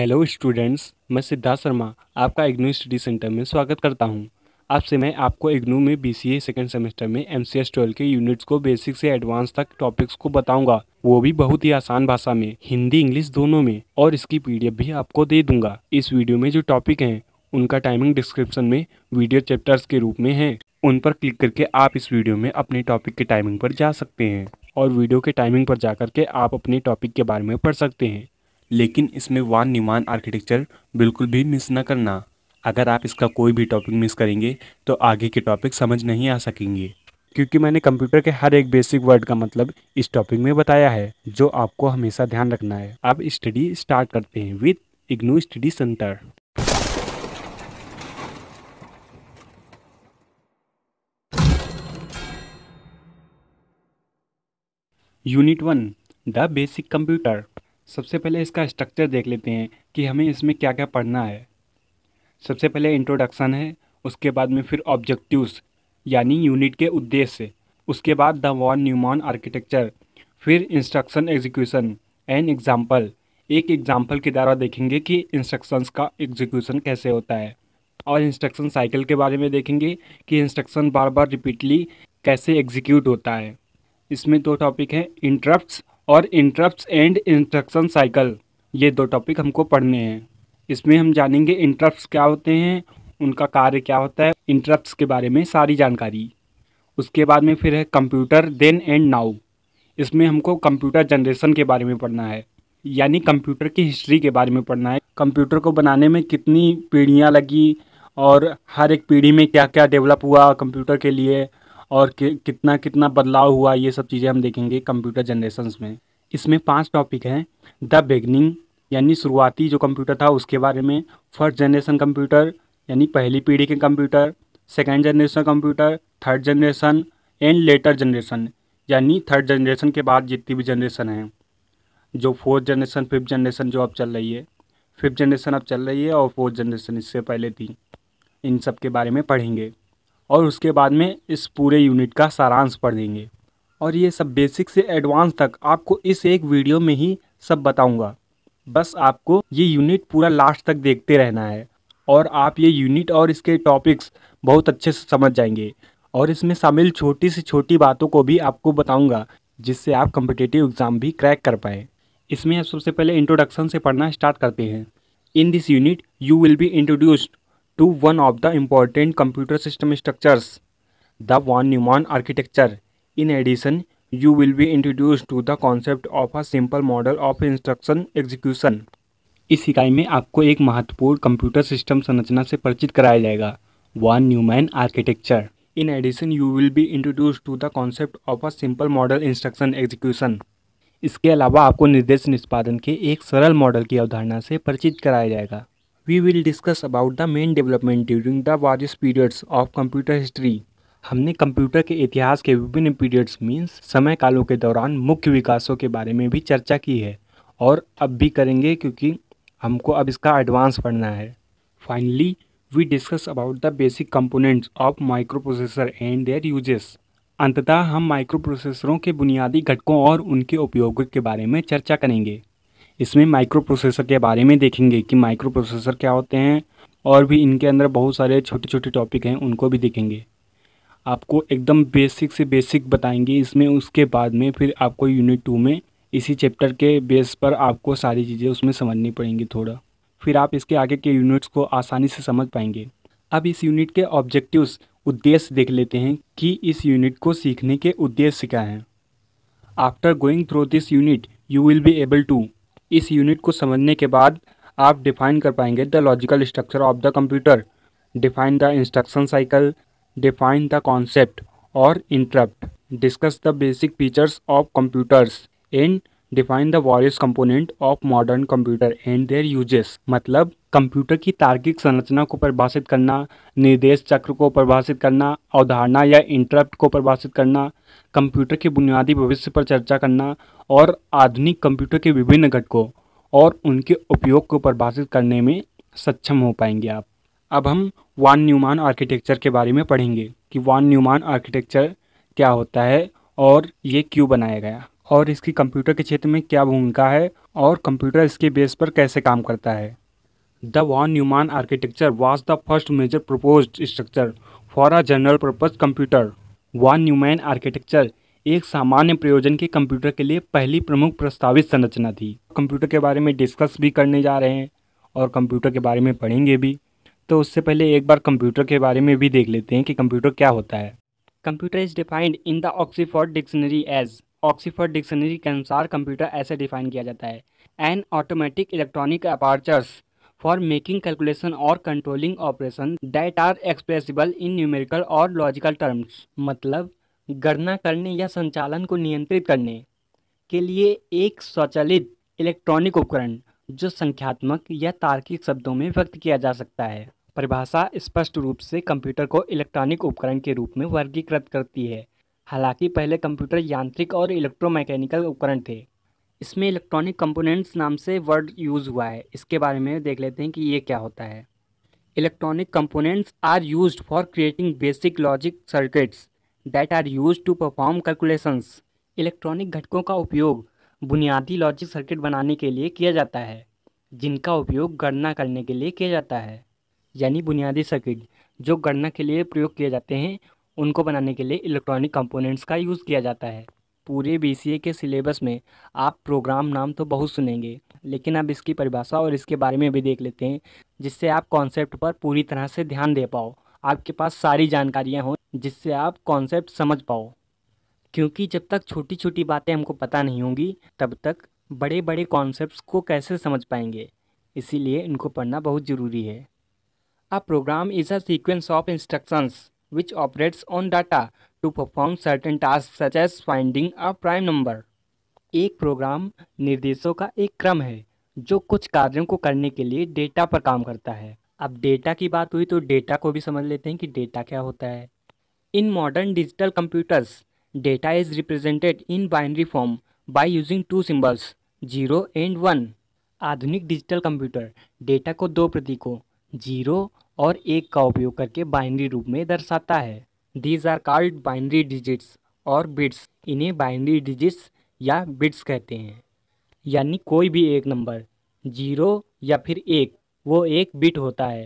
Hello students मैं सिद्धार्थ शर्मा आपका IGNOU study centre में स्वागत करता हूं। आपसे मैं आपको इग्नू में B C A second semester में एम सी एस ट्वेल्व के यूनिट्स को बेसिक से एडवांस तक टॉपिक्स को बताऊंगा वो भी बहुत ही आसान भाषा में हिंदी इंग्लिश दोनों में और इसकी पी भी आपको दे दूंगा इस वीडियो में जो टॉपिक हैं उनका टाइमिंग डिस्क्रिप्शन में वीडियो चैप्टर्स के रूप में है उन पर क्लिक करके आप इस वीडियो में अपने टॉपिक के टाइमिंग पर जा सकते हैं और वीडियो के टाइमिंग पर जा के आप अपने टॉपिक के बारे में पढ़ सकते हैं लेकिन इसमें वान निमान आर्किटेक्चर बिल्कुल भी मिस ना करना अगर आप इसका कोई भी टॉपिक मिस करेंगे तो आगे के टॉपिक समझ नहीं आ सकेंगे क्योंकि मैंने कंप्यूटर के हर एक बेसिक वर्ड का मतलब इस टॉपिक में बताया है जो आपको हमेशा ध्यान रखना है अब स्टडी स्टार्ट करते हैं with IGNOU study center unit one the basic computer सबसे पहले इसका स्ट्रक्चर देख लेते हैं कि हमें इसमें क्या क्या पढ़ना है सबसे पहले इंट्रोडक्शन है उसके बाद में फिर ऑब्जेक्टिव्स यानी यूनिट के उद्देश्य उसके बाद द वॉन न्यूमॉन आर्किटेक्चर फिर इंस्ट्रक्शन एग्जीक्यूशन एंड एग्ज़ाम्पल एक एग्ज़ाम्पल के द्वारा देखेंगे कि इंस्ट्रक्शंस का एग्जीक्यूशन कैसे होता है और इंस्ट्रक्शन साइकिल के बारे में देखेंगे कि इंस्ट्रक्शन बार बार रिपीटली कैसे एग्जीक्यूट होता है इसमें दो टॉपिक हैं इंटरप्ट्स और इंटरप्ट एंड इंस्ट्रक्शन साइकिल ये दो टॉपिक हमको पढ़ने हैं इसमें हम जानेंगे इंटरप्ट क्या होते हैं उनका कार्य क्या होता है इंटरप्ट के बारे में सारी जानकारी उसके बाद में फिर है कंप्यूटर देन एंड नाउ इसमें हमको कंप्यूटर जनरेशन के बारे में पढ़ना है यानी कंप्यूटर की हिस्ट्री के बारे में पढ़ना है कंप्यूटर को बनाने में कितनी पीढ़ियाँ लगी और हर एक पीढ़ी में क्या क्या डेवलप हुआ कंप्यूटर के लिए और कि, कितना कितना बदलाव हुआ ये सब चीज़ें हम देखेंगे कंप्यूटर जनरेशन्स में इसमें पांच टॉपिक हैं द बेगनिंग यानी शुरुआती जो कंप्यूटर था उसके बारे में फर्स्ट जनरेशन कंप्यूटर यानी पहली पीढ़ी के computer second generation computer third generation and later generation यानी थर्ड जनरेशन के बाद जितनी भी जनरेशन हैं जो फोर्थ जनरेशन फिफ्थ जनरेशन जो अब चल रही है फिफ्थ जनरेशन अब चल रही है और फोर्थ जनरेशन इससे पहले थी इन सब के बारे में पढ़ेंगे और उसके बाद में इस पूरे यूनिट का सारांश पढ़ देंगे और ये सब बेसिक से एडवांस तक आपको इस एक वीडियो में ही सब बताऊंगा बस आपको ये यूनिट पूरा लास्ट तक देखते रहना है और आप ये यूनिट और इसके टॉपिक्स बहुत अच्छे से समझ जाएंगे और इसमें शामिल छोटी से छोटी बातों को भी आपको बताऊँगा जिससे आप कम्पिटेटिव एग्ज़ाम भी क्रैक कर पाएँ इसमें आप सबसे पहले इंट्रोडक्शन से पढ़ना स्टार्ट करते हैं in this unit you will be introduced to one of the important computer system structures the von Neumann architecture in addition you will be introduced to the concept of a simple model of instruction execution इस इकाई में आपको एक महत्वपूर्ण computer system संरचना से परिचित कराया जाएगा von Neumann architecture in addition you will be introduced to the concept of a simple model instruction execution इसके अलावा आपको निर्देश निष्पादन के एक सरल मॉडल की अवधारणा से परिचित कराया जाएगा we will discuss about the main development during the various periods of computer history. हमने कंप्यूटर के इतिहास के विभिन्न पीरियड्स मीन्स समय कालों के दौरान मुख्य विकासों के बारे में भी चर्चा की है और अब भी करेंगे क्योंकि हमको अब इसका एडवांस पढ़ना है finally we discuss about the basic components of micro processor and their uses अंततः हम माइक्रो प्रोसेसरों के बुनियादी घटकों और उनके उपयोग के बारे में चर्चा करेंगे इसमें माइक्रो प्रोसेसर के बारे में देखेंगे कि माइक्रो प्रोसेसर क्या होते हैं और भी इनके अंदर बहुत सारे छोटे छोटे टॉपिक हैं उनको भी देखेंगे आपको एकदम बेसिक से बेसिक बताएंगे इसमें उसके बाद में फिर आपको यूनिट टू में इसी चैप्टर के बेस पर आपको सारी चीज़ें उसमें समझनी पड़ेंगी थोड़ा फिर आप इसके आगे के यूनिट्स को आसानी से समझ पाएंगे अब इस यूनिट के ऑब्जेक्टिव्स उद्देश्य देख लेते हैं कि इस यूनिट को सीखने के उद्देश्य क्या हैं after going through this unit you will be able to इस यूनिट को समझने के बाद आप डिफाइन कर पाएंगे the logical structure of the computer define the instruction cycle define the concept or interrupt discuss the basic features of computers and define the various component of modern computer and their uses मतलब computer की तार्किक संरचना को परिभाषित करना निर्देश चक्र को परिभाषित करना अवधारणा या इंटरप्ट को परिभाषित करना कंप्यूटर के बुनियादी भविष्य पर चर्चा करना और आधुनिक कंप्यूटर के विभिन्न घटकों और उनके उपयोग को परिभाषित करने में सक्षम हो पाएंगे आप अब हम वान न्यूमान आर्किटेक्चर के बारे में पढ़ेंगे कि वान न्यूमान आर्किटेक्चर क्या होता है और ये क्यों बनाया गया और इसकी कंप्यूटर के क्षेत्र में क्या भूमिका है और कंप्यूटर इसके बेस पर कैसे काम करता है the von Neumann architecture was the first major proposed structure for a general purpose computer von Neumann architecture एक सामान्य प्रयोजन के कंप्यूटर के लिए पहली प्रमुख प्रस्तावित संरचना थी कंप्यूटर के बारे में डिस्कस भी करने जा रहे हैं और कंप्यूटर के बारे में पढ़ेंगे भी तो उससे पहले एक बार कंप्यूटर के बारे में भी देख लेते हैं कि कंप्यूटर क्या होता है computer is defined in the Oxford dictionary as Oxford dictionary के अनुसार कंप्यूटर ऐसे डिफाइन किया जाता है an automatic electronic apparatus for making calculation or controlling operation that are expressible in numerical or logical terms मतलब गणना करने या संचालन को नियंत्रित करने के लिए एक स्वचालित इलेक्ट्रॉनिक उपकरण जो संख्यात्मक या तार्किक शब्दों में व्यक्त किया जा सकता है परिभाषा स्पष्ट रूप से कंप्यूटर को इलेक्ट्रॉनिक उपकरण के रूप में वर्गीकृत करती है हालांकि पहले कंप्यूटर यांत्रिक और इलेक्ट्रोमैकेनिकल उपकरण थे इसमें इलेक्ट्रॉनिक कंपोनेंट्स नाम से वर्ड यूज़ हुआ है इसके बारे में देख लेते हैं कि ये क्या होता है electronic components are use for creating basic logic circuits that are used to perform calculations electronic घटकों का उपयोग बुनियादी लॉजिक सर्किट बनाने के लिए किया जाता है जिनका उपयोग गणना करने के लिए किया जाता है यानी बुनियादी सर्किट जो गणना के लिए प्रयोग किए जाते हैं उनको बनाने के लिए इलेक्ट्रॉनिक कंपोनेंट्स का यूज़ किया जाता है पूरे बी के सिलेबस में आप प्रोग्राम नाम तो बहुत सुनेंगे लेकिन आप इसकी परिभाषा और इसके बारे में भी देख लेते हैं जिससे आप कॉन्सेप्ट पर पूरी तरह से ध्यान दे पाओ आपके पास सारी जानकारियाँ हों जिससे आप कॉन्सेप्ट समझ पाओ क्योंकि जब तक छोटी छोटी बातें हमको पता नहीं होंगी तब तक बड़े बड़े कॉन्सेप्ट को कैसे समझ पाएंगे इसीलिए इनको पढ़ना बहुत ज़रूरी है a program is a sequence of instructions which operates on data to perform certain tasks such as finding a prime number. एक प्रोग्राम निर्देशों का एक क्रम है जो कुछ कार्यों को करने के लिए डेटा पर काम करता है अब डेटा की बात हुई तो डेटा को भी समझ लेते हैं कि डेटा क्या होता है in modern digital computers data is represented in binary form by using two symbols zero and one आधुनिक डिजिटल कंप्यूटर डेटा को दो प्रतीकों जीरो और एक का उपयोग करके बाइनरी रूप में दर्शाता है these are called binary digits और बिट्स इन्हें बाइनरी डिजिट्स या बिट्स कहते हैं यानी कोई भी एक नंबर जीरो या फिर एक वो एक बिट होता है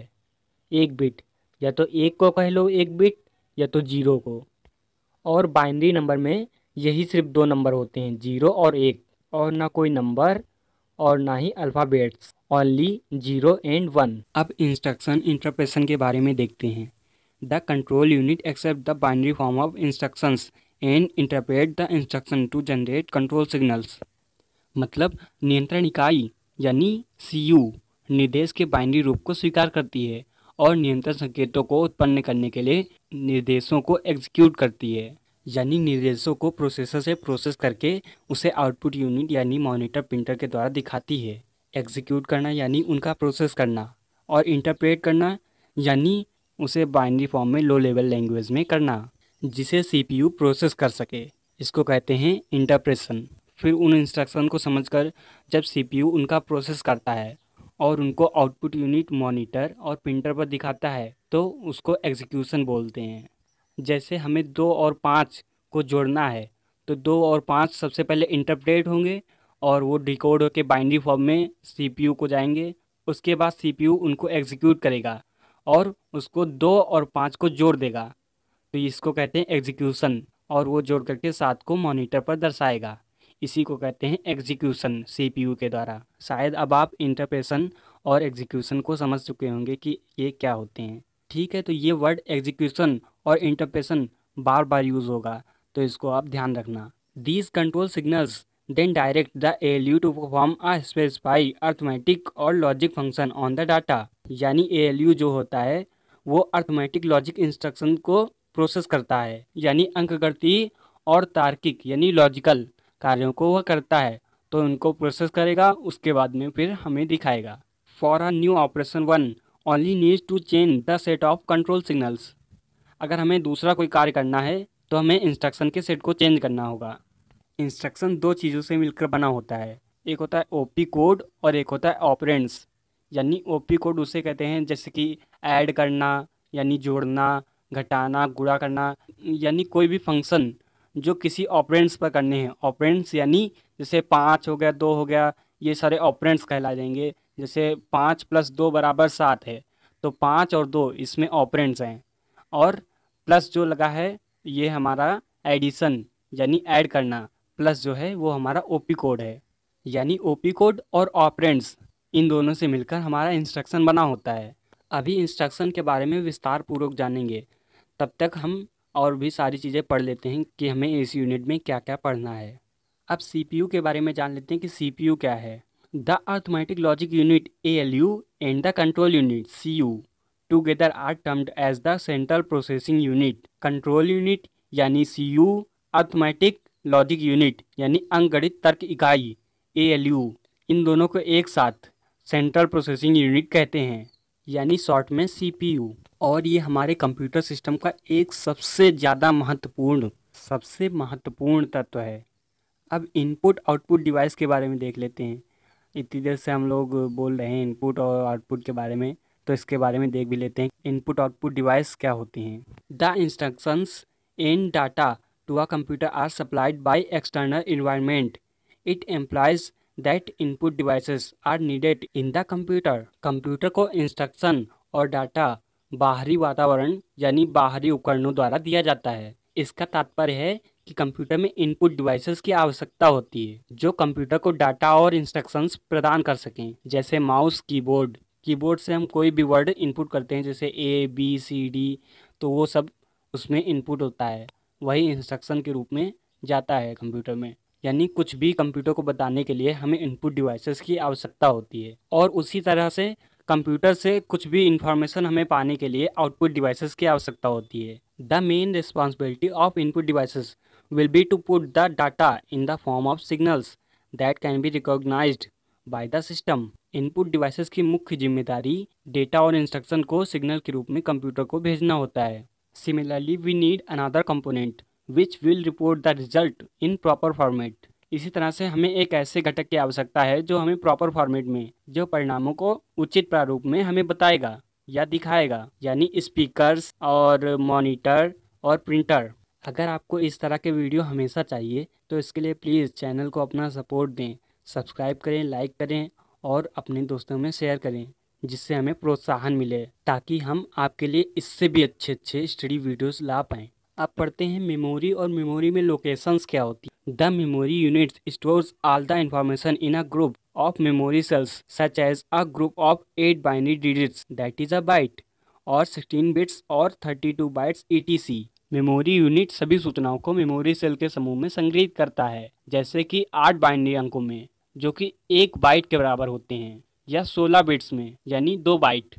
एक बिट या तो एक को कह लो एक बिट या तो जीरो को और बाइनरी नंबर में यही सिर्फ दो नंबर होते हैं जीरो और एक और ना कोई नंबर और ना ही alphabets only zero and one अब इंस्ट्रक्शन इंटरप्रेशन के बारे में देखते हैं the control unit accept the binary form of instructions and interpret the instruction to generate control signals मतलब नियंत्रण इकाई यानी सी निर्देश के बाइनरी रूप को स्वीकार करती है और नियंत्रण संकेतों को उत्पन्न करने के लिए निर्देशों को एग्जीक्यूट करती है यानी निर्देशों को प्रोसेसर से प्रोसेस करके उसे आउटपुट यूनिट यानी मॉनिटर प्रिंटर के द्वारा दिखाती है एग्जीक्यूट करना यानी उनका प्रोसेस करना और इंटरप्रेट करना यानी उसे बाइनरी फॉर्म में लो लेवल लैंग्वेज में करना जिसे सीपीयू प्रोसेस कर सके इसको कहते हैं इंटरप्रेशन फिर उन इंस्ट्रक्शन को समझकर जब सीपीयू उनका प्रोसेस करता है और उनको आउटपुट यूनिट मॉनिटर और प्रिंटर पर दिखाता है तो उसको एग्जीक्यूशन बोलते हैं जैसे हमें दो और पाँच को जोड़ना है तो दो और पाँच सबसे पहले इंटरप्रेट होंगे और वो डिकोड होकर बाइनरी फॉर्म में सीपीयू को जाएंगे उसके बाद सीपीयू उनको एग्जीक्यूट करेगा और उसको दो और पाँच को जोड़ देगा तो इसको कहते हैं एग्जीक्यूसन और वो जोड़ करके सात को मॉनिटर पर दर्शाएगा इसी को कहते हैं एग्जीक्यूसन सी के द्वारा शायद अब आप इंटरप्रेशन और एग्जीक्यूसन को समझ चुके होंगे कि ये क्या होते हैं ठीक है तो ये वर्ड एग्जीक्यूसन और इंटरप्रेशन बार बार यूज़ होगा तो इसको आप ध्यान रखना these control signals then direct the L U to perform a specify arithmetic और logic function on the data यानी ए एल यू जो होता है वो अर्थमेटिक लॉजिक इंस्ट्रक्शन को प्रोसेस करता है यानी अंकगणितीय और तार्किक यानी लॉजिकल कार्यों को वह करता है तो उनको प्रोसेस करेगा उसके बाद में फिर हमें दिखाएगा for a new operation one only needs to change the set of control signals अगर हमें दूसरा कोई कार्य करना है तो हमें इंस्ट्रक्शन के सेट को चेंज करना होगा इंस्ट्रक्शन दो चीज़ों से मिलकर बना होता है एक होता है ओपी कोड और एक होता है ऑपरेंट्स यानी ओपी कोड उसे कहते हैं जैसे कि ऐड करना यानी जोड़ना घटाना गुड़ा करना यानी कोई भी फंक्शन जो किसी ऑपरेंट्स पर करने हैं ऑपरेंट्स यानी जैसे पाँच हो गया दो हो गया ये सारे ऑपरेंट्स कहला जाएंगे जैसे पाँच प्लस दो बराबर सात है तो पाँच और दो इसमें ऑपरेंट्स हैं और प्लस जो लगा है ये हमारा एडिशन यानी ऐड करना प्लस जो है वो हमारा ओपी कोड है यानी ओपी कोड और ऑपरेंट्स इन दोनों से मिलकर हमारा इंस्ट्रक्शन बना होता है अभी इंस्ट्रक्शन के बारे में विस्तार पूर्वक जानेंगे तब तक हम और भी सारी चीज़ें पढ़ लेते हैं कि हमें इस यूनिट में क्या क्या पढ़ना है अब सी के बारे में जान लेते हैं कि सी क्या है the arithmetic logic unit A L U and the control unit C U together are termed as the central processing unit control unit यानी C U arithmetic logic unit यानी अंगणित तर्क इकाई ए एल यू इन दोनों को एक साथ central processing unit कहते हैं यानी शॉर्ट में सी पी यू और ये हमारे कंप्यूटर सिस्टम का एक सबसे ज़्यादा महत्वपूर्ण सबसे महत्वपूर्ण तत्व है अब इनपुट आउटपुट डिवाइस के बारे में देख लेते हैं इतनी देर से हम लोग बोल रहे हैं इनपुट और आउटपुट के बारे में तो इसके बारे में देख भी लेते हैं इनपुट आउटपुट डिवाइस क्या होती हैं the instructions in data to a computer are supplied by external environment it implies that input devices are needed in the computer computer को इंस्ट्रक्शन और डाटा बाहरी वातावरण यानी बाहरी उपकरणों द्वारा दिया जाता है इसका तात्पर्य है कि कंप्यूटर में इनपुट डिवाइसेस की आवश्यकता होती है जो कंप्यूटर को डाटा और इंस्ट्रक्शंस प्रदान कर सकें जैसे माउस कीबोर्ड कीबोर्ड से हम कोई भी वर्ड इनपुट करते हैं जैसे ए बी सी डी तो वो सब उसमें इनपुट होता है वही इंस्ट्रक्शन के रूप में जाता है कंप्यूटर में यानी कुछ भी कंप्यूटर को बताने के लिए हमें इनपुट डिवाइसेस की आवश्यकता होती है और उसी तरह से कंप्यूटर से कुछ भी इंफॉर्मेशन हमें पाने के लिए आउटपुट डिवाइसेस की आवश्यकता होती है the main responsibility of input devices will be to put the data in the form of signals that can be recognize by the system input devices की मुख्य जिम्मेदारी डेटा और इंस्ट्रक्शन को सिग्नल के रूप में कंप्यूटर को भेजना होता है similarly we need another component which will report the result in proper format इसी तरह से हमें एक ऐसे घटक की आवश्यकता है जो हमें प्रॉपर फॉर्मेट में जो परिणामों को उचित प्रारूप में हमें बताएगा या दिखाएगा यानी स्पीकर्स और मॉनिटर और प्रिंटर अगर आपको इस तरह के वीडियो हमेशा चाहिए तो इसके लिए प्लीज़ चैनल को अपना सपोर्ट दें सब्सक्राइब करें लाइक करें और अपने दोस्तों में शेयर करें जिससे हमें प्रोत्साहन मिले ताकि हम आपके लिए इससे भी अच्छे अच्छे स्टडी वीडियोस ला पाएं अब पढ़ते हैं मेमोरी और मेमोरी में लोकेशंस क्या होती the memory units stores all the information in a group of memory cells such as a group of eight binary digits that is a byte और सिक्सटीन बिट्स और thirty two bytes ETC memory unit सभी सूचनाओं को memory cell के समूह में संग्रहित करता है जैसे कि आठ बाइनरी अंकों में जो कि एक बाइट के बराबर होते हैं या सोलह बिट्स में यानी दो बाइट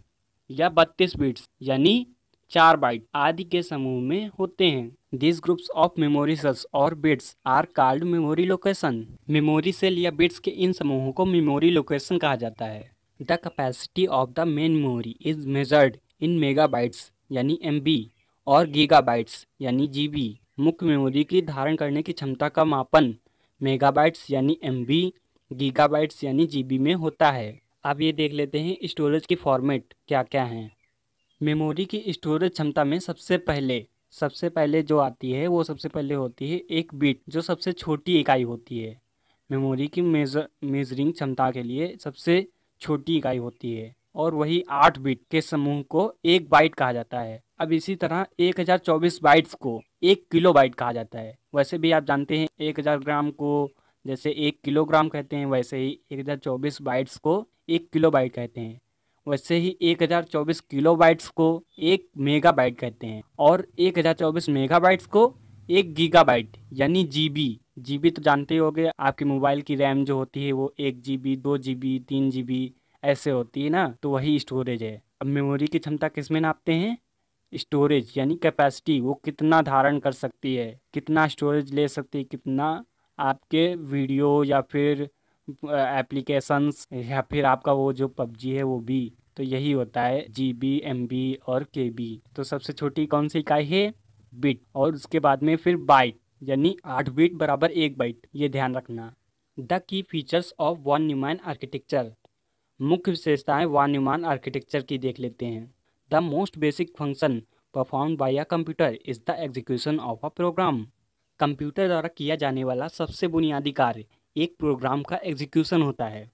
या बत्तीस बिट्स यानी चार बाइट आदि के समूह में होते हैं this groups of memory cells और bits are called memory location memory cell या बिट्स के इन समूहों को मेमोरी लोकेशन कहा जाता है the capacity of the main memory is measured in megabytes यानी एम और गीगाबाइट्स यानी बी मुख्य मेमोरी की धारण करने की क्षमता का मापन मेगाबाइट्स यानी बी गीगाबाइट्स यानी जीबी में होता है अब ये देख लेते हैं स्टोरेज की फॉर्मेट क्या क्या हैं मेमोरी की स्टोरेज क्षमता में सबसे पहले सबसे पहले जो आती है वो सबसे पहले होती है एक बिट जो सबसे छोटी इकाई होती है मेमोरी की मेजर मेजरिंग क्षमता के लिए सबसे छोटी इकाई होती है और वही आठ बिट के समूह को एक बाइट कहा जाता है अब इसी तरह 1024 बाइट्स को एक किलो बाइट कहा जाता है वैसे भी आप जानते हैं 1000 ग्राम को जैसे एक किलोग्राम कहते हैं वैसे ही एक हज़ार चौबीस बाइट्स को एक किलो बाइट कहते हैं वैसे ही एक हज़ार चौबीस किलो बाइट्स को एक मेगा बाइट कहते हैं और एक हज़ार चौबीस मेगा बाइट्स को एक गीगा बाइट यानी जी बी जी बी तो जानते ही गए आपके मोबाइल की रैम जो होती है वो एक जी बी दो जी बी तीन जी बी ऐसे होती है ना तो वही स्टोरेज है अब मेमोरी की क्षमता किस में नापते हैं स्टोरेज यानी कैपेसिटी वो कितना धारण कर सकती है कितना स्टोरेज ले सकती है कितना आपके वीडियो या फिर एप्लीकेशंस या फिर आपका वो जो पबजी है वो भी तो यही होता है जी बी एम बी और के बी तो सबसे छोटी कौन सी इकाई है बिट और उसके बाद में फिर बाइट यानी आठ बिट बराबर एक बाइट ये ध्यान रखना the key features of von Neumann architecture मुख्य विशेषताएं वन न्यूमान आर्किटेक्चर की देख लेते हैं the most basic function perform by a computer is the execution of a program computer द्वारा किया जाने वाला सबसे बुनियादी कार्य एक प्रोग्राम का एग्जीक्यूशन होता है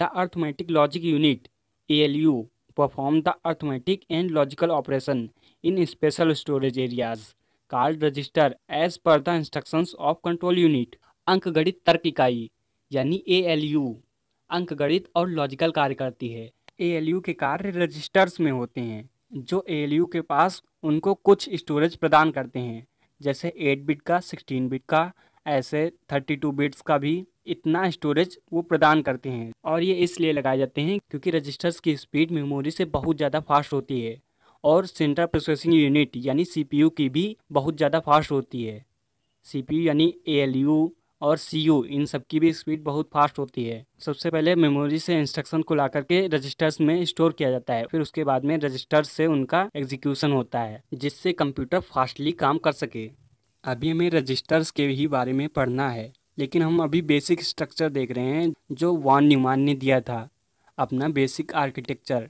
the arithmetic logic unit A L U perform the arithmetic and logical operation in special storage areas called register as per the instruction of control unit अंकगणित तर्क इकाई यानी ए एल यू अंकगणित और logical कार्य करती है ए एल यू के कार्य रजिस्टर्स में होते हैं जो ए एल यू के पास उनको कुछ स्टोरेज प्रदान करते हैं जैसे एट बिट का सिक्सटीन बिट का ऐसे थर्टी टू बिट्स का भी इतना स्टोरेज वो प्रदान करते हैं और ये इसलिए लगाए जाते हैं क्योंकि रजिस्टर्स की स्पीड मेमोरी से बहुत ज़्यादा फास्ट होती है और सेंट्रल प्रोसेसिंग यूनिट यानी सीपीयू की भी बहुत ज़्यादा फास्ट होती है सीपीयू यानी एलयू और सी यू इन सब की भी स्पीड बहुत फास्ट होती है सबसे पहले मेमोरी से इंस्ट्रक्शन को ला करके रजिस्टर्स में स्टोर किया जाता है फिर उसके बाद में रजिस्टर से उनका एग्जीक्यूशन होता है जिससे कंप्यूटर फास्टली काम कर सके अभी हमें रजिस्टर्स के ही बारे में पढ़ना है लेकिन हम अभी बेसिक स्ट्रक्चर देख रहे हैं जो वान न्यूमान ने दिया था अपना बेसिक आर्किटेक्चर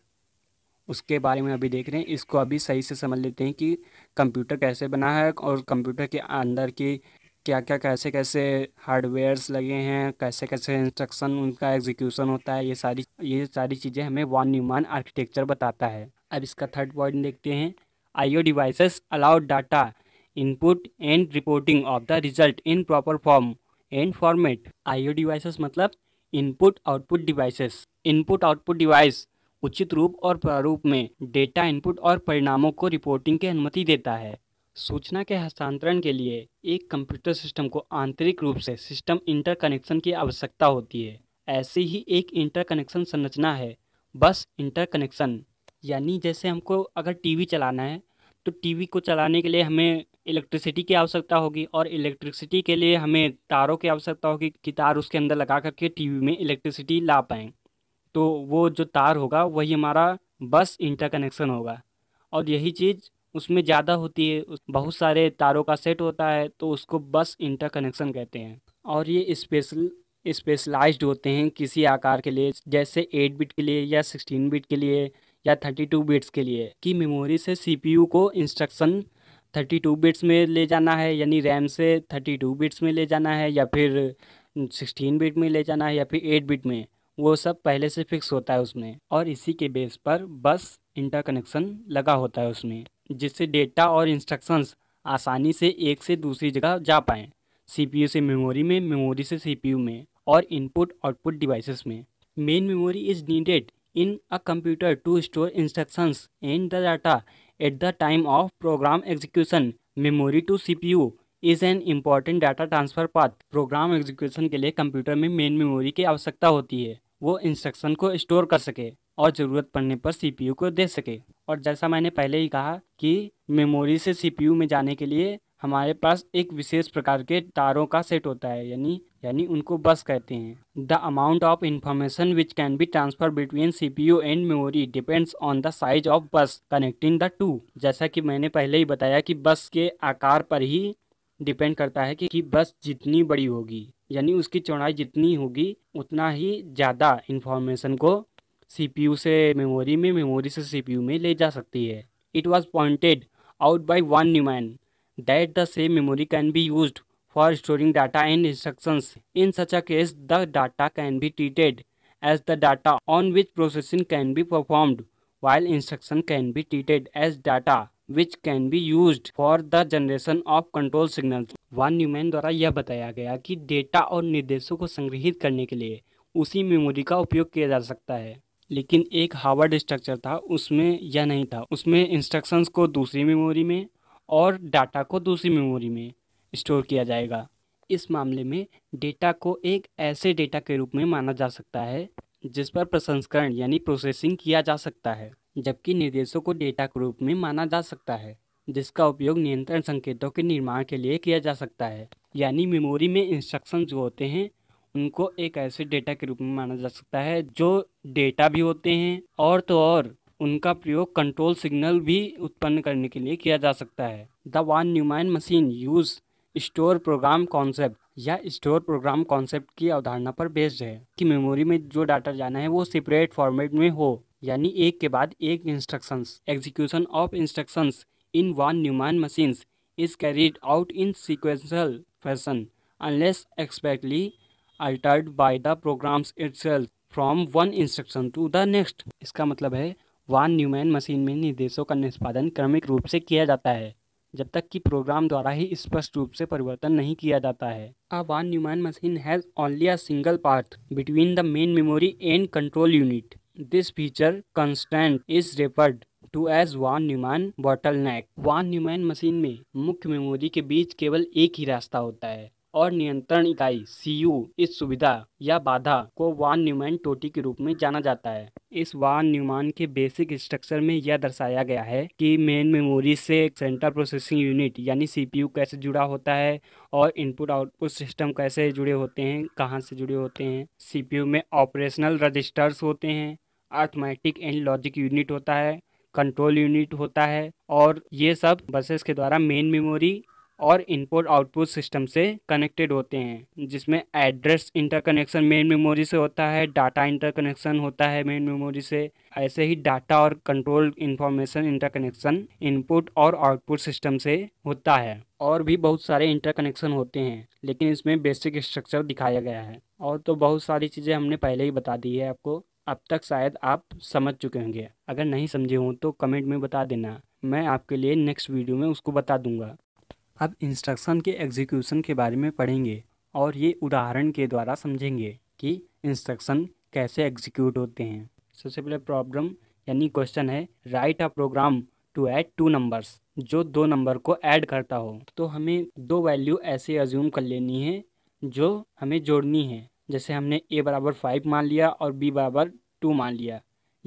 उसके बारे में अभी देख रहे हैं इसको अभी सही से समझ लेते हैं कि कंप्यूटर कैसे बना है और कंप्यूटर के अंदर की क्या क्या कैसे कैसे हार्डवेयर्स लगे हैं कैसे कैसे इंस्ट्रक्शन उनका एग्जीक्यूशन होता है ये सारी ये सारी चीज़ें हमें वन न्यूमान आर्किटेक्चर बताता है अब इसका थर्ड पॉइंट देखते हैं IO devices allowed data input and reporting of the result in proper form and format IO devices मतलब input output devices input output device उचित रूप और प्रारूप में डेटा इनपुट और परिणामों को रिपोर्टिंग की अनुमति देता है सूचना के हस्तांतरण के लिए एक कंप्यूटर सिस्टम को आंतरिक रूप से सिस्टम इंटरकनेक्शन की आवश्यकता होती है ऐसी ही एक इंटरकनेक्शन संरचना है बस इंटरकनेक्शन यानी जैसे हमको अगर टीवी चलाना है तो टीवी को चलाने के लिए हमें इलेक्ट्रिसिटी की आवश्यकता होगी और इलेक्ट्रिसिटी के लिए हमें तारों की आवश्यकता होगी कि तार उसके अंदर लगा करके टीवी में इलेक्ट्रिसिटी ला पाएँ तो वो जो तार होगा वही हमारा बस इंटरकनेक्शन होगा और यही चीज़ उसमें ज़्यादा होती है बहुत सारे तारों का सेट होता है तो उसको बस इंटर कनेक्शन कहते हैं और ये स्पेशल स्पेशलाइज्ड होते हैं किसी आकार के लिए जैसे 8 बिट के लिए या 16 बिट के लिए या 32 बिट्स के लिए कि मेमोरी से सीपीयू को इंस्ट्रक्शन 32 बिट्स में ले जाना है यानी रैम से 32 बिट्स में ले जाना है या फिर 16 बिट में ले जाना है या फिर 8 बिट में वो सब पहले से फिक्स होता है उसमें और इसी के बेस पर बस इंटर कनेक्शन लगा होता है उसमें जिससे डेटा और इंस्ट्रक्शंस आसानी से एक से दूसरी जगह जा पाएँ सीपीयू से मेमोरी में मेमोरी से सीपीयू में और इनपुट आउटपुट डिवाइसेस में main memory is needed in a computer to store instructions and the data at the time of program execution memory to CPU is an important data transfer path program execution के लिए computer में main memory की आवश्यकता होती है वो instruction को store कर सके और ज़रूरत पड़ने पर सीपीयू को दे सके और जैसा मैंने पहले ही कहा कि मेमोरी से सीपीयू में जाने के लिए हमारे पास एक विशेष प्रकार के तारों का सेट होता है यानी यानी उनको बस कहते हैं the amount of information which can be transfer between C P U and memory depends on the size of bus connecting the two जैसा कि मैंने पहले ही बताया कि बस के आकार पर ही डिपेंड करता है कि, कि बस जितनी बड़ी होगी यानी उसकी चौड़ाई जितनी होगी उतना ही ज़्यादा इन्फॉर्मेशन को सी से मेमोरी में मेमोरी से सी में ले जा सकती है it was pointed out by von Neumann that the same memory can be use for storing data and instructions in such a case the data can be treated as the data on which processing can be performed while instruction can be treated as data which can be use for the generation of control signal von Neumann द्वारा यह बताया गया कि data और निर्देशों को संग्रहित करने के लिए उसी मेमोरी का उपयोग किया जा सकता है लेकिन एक हार्वर्ड स्ट्रक्चर था उसमें यह नहीं था उसमें इंस्ट्रक्शंस को दूसरी मेमोरी में और डाटा को दूसरी मेमोरी में स्टोर किया जाएगा इस मामले में डेटा को एक ऐसे डेटा के रूप में माना जा सकता है जिस पर प्रसंस्करण यानी प्रोसेसिंग किया जा सकता है जबकि निर्देशों को डेटा के रूप में माना जा सकता है जिसका उपयोग नियंत्रण संकेतों के निर्माण के लिए किया जा सकता है यानी मेमोरी में इंस्ट्रक्शन जो होते हैं उनको एक ऐसे डेटा के रूप में माना जा सकता है जो डेटा भी होते हैं और तो और उनका प्रयोग कंट्रोल सिग्नल भी उत्पन्न करने के लिए किया जा सकता है the von Neumann machine use store program concept या स्टोर प्रोग्राम कॉन्सेप्ट की अवधारणा पर बेस्ड है कि मेमोरी में जो डाटा जाना है वो सेपरेट फॉर्मेट में हो यानी एक के बाद एक instructions execution of instructions in von Neumann machines is carried out in sequential fashion unless explicitly altered by the programs itself from one instruction to the next इसका मतलब है वन न्यूमैन मशीन में निर्देशों का निष्पादन क्रमिक रूप से किया जाता है जब तक कि प्रोग्राम द्वारा ही स्पष्ट रूप से परिवर्तन नहीं किया जाता है a von Neumann machine has only a single path between the main memory and control unit this feature constraint is referred to as von Neumann bottleneck von Neumann machine में मुख्य मेमोरी के बीच केवल एक ही रास्ता होता है और नियंत्रण इकाई सी इस सुविधा या बाधा को वान न्यूमैन टोटी के रूप में जाना जाता है इस वान न्यूमान के बेसिक स्ट्रक्चर में यह दर्शाया गया है कि मेन मेमोरी से सेंट्रल प्रोसेसिंग यूनिट यानी सीपीयू कैसे जुड़ा होता है और इनपुट आउटपुट सिस्टम कैसे जुड़े होते हैं कहाँ से जुड़े होते हैं सी में ऑपरेशनल रजिस्टर्स होते हैं आर्थमेटिक एंड लॉजिक यूनिट होता है कंट्रोल यूनिट होता है और ये सब बसेस के द्वारा मेन मेमोरी और इनपुट आउटपुट सिस्टम से कनेक्टेड होते हैं जिसमें एड्रेस इंटरकनेक्शन मेन मेमोरी से होता है डाटा इंटरकनेक्शन होता है मेन मेमोरी से ऐसे ही डाटा और कंट्रोल इंफॉर्मेशन इंटरकनेक्शन इनपुट और आउटपुट सिस्टम से होता है और भी बहुत सारे इंटरकनेक्शन होते हैं लेकिन इसमें बेसिक स्ट्रक्चर दिखाया गया है और तो बहुत सारी चीज़ें हमने पहले ही बता दी है आपको अब तक शायद आप समझ चुके होंगे अगर नहीं समझे हों तो कमेंट में बता देना मैं आपके लिए नेक्स्ट वीडियो में उसको बता दूंगा अब इंस्ट्रक्शन के एग्जीक्यूशन के बारे में पढ़ेंगे और ये उदाहरण के द्वारा समझेंगे कि इंस्ट्रक्शन कैसे एग्जीक्यूट होते हैं सबसे पहले प्रॉब्लम यानी क्वेश्चन है write a program to add two numbers जो दो नंबर को ऐड करता हो तो हमें दो वैल्यू ऐसे अज्यूम कर लेनी है जो हमें जोड़नी है जैसे हमने ए बराबर फाइव मान लिया और बी बराबर टू मान लिया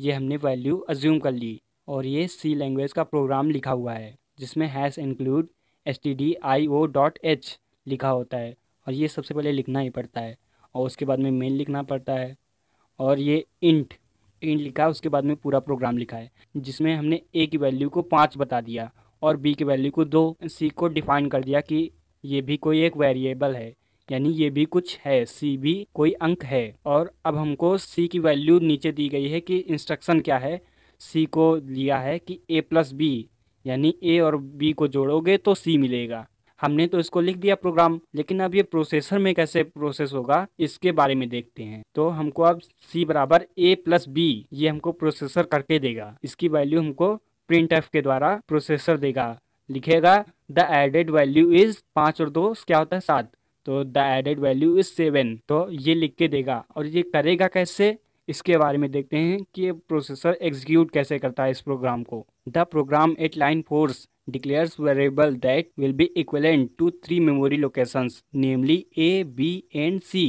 ये हमने वैल्यू अज्यूम कर ली और ये सी लैंग्वेज का प्रोग्राम लिखा हुआ है जिसमें hash include S T D I O dot H लिखा होता है और ये सबसे पहले लिखना ही पड़ता है और उसके बाद में मेल लिखना पड़ता है और ये इंट इंट लिखा है उसके बाद में पूरा प्रोग्राम लिखा है जिसमें हमने ए की वैल्यू को पाँच बता दिया और बी की वैल्यू को दो सी को डिफाइन कर दिया कि ये भी कोई एक वेरिएबल है यानी ये भी कुछ है सी भी कोई अंक है और अब हमको सी की वैल्यू नीचे दी गई है कि इंस्ट्रक्शन क्या है सी को लिया है कि ए प्लस बी यानी ए और बी को जोड़ोगे तो सी मिलेगा हमने तो इसको लिख दिया प्रोग्राम लेकिन अब ये प्रोसेसर में कैसे प्रोसेस होगा इसके बारे में देखते हैं तो हमको अब सी बराबर ए प्लस बी ये हमको प्रोसेसर करके देगा इसकी वैल्यू हमको प्रिंट एफ के द्वारा प्रोसेसर देगा लिखेगा द एडेड वैल्यू इज पाँच और दो क्या होता है सात तो the added value is seven तो ये लिख के देगा और ये करेगा कैसे इसके बारे में देखते हैं कि ये प्रोसेसर एग्जीक्यूट कैसे करता है इस प्रोग्राम को the program at line fours declares variable that will be equivalent to three memory location namely A B and C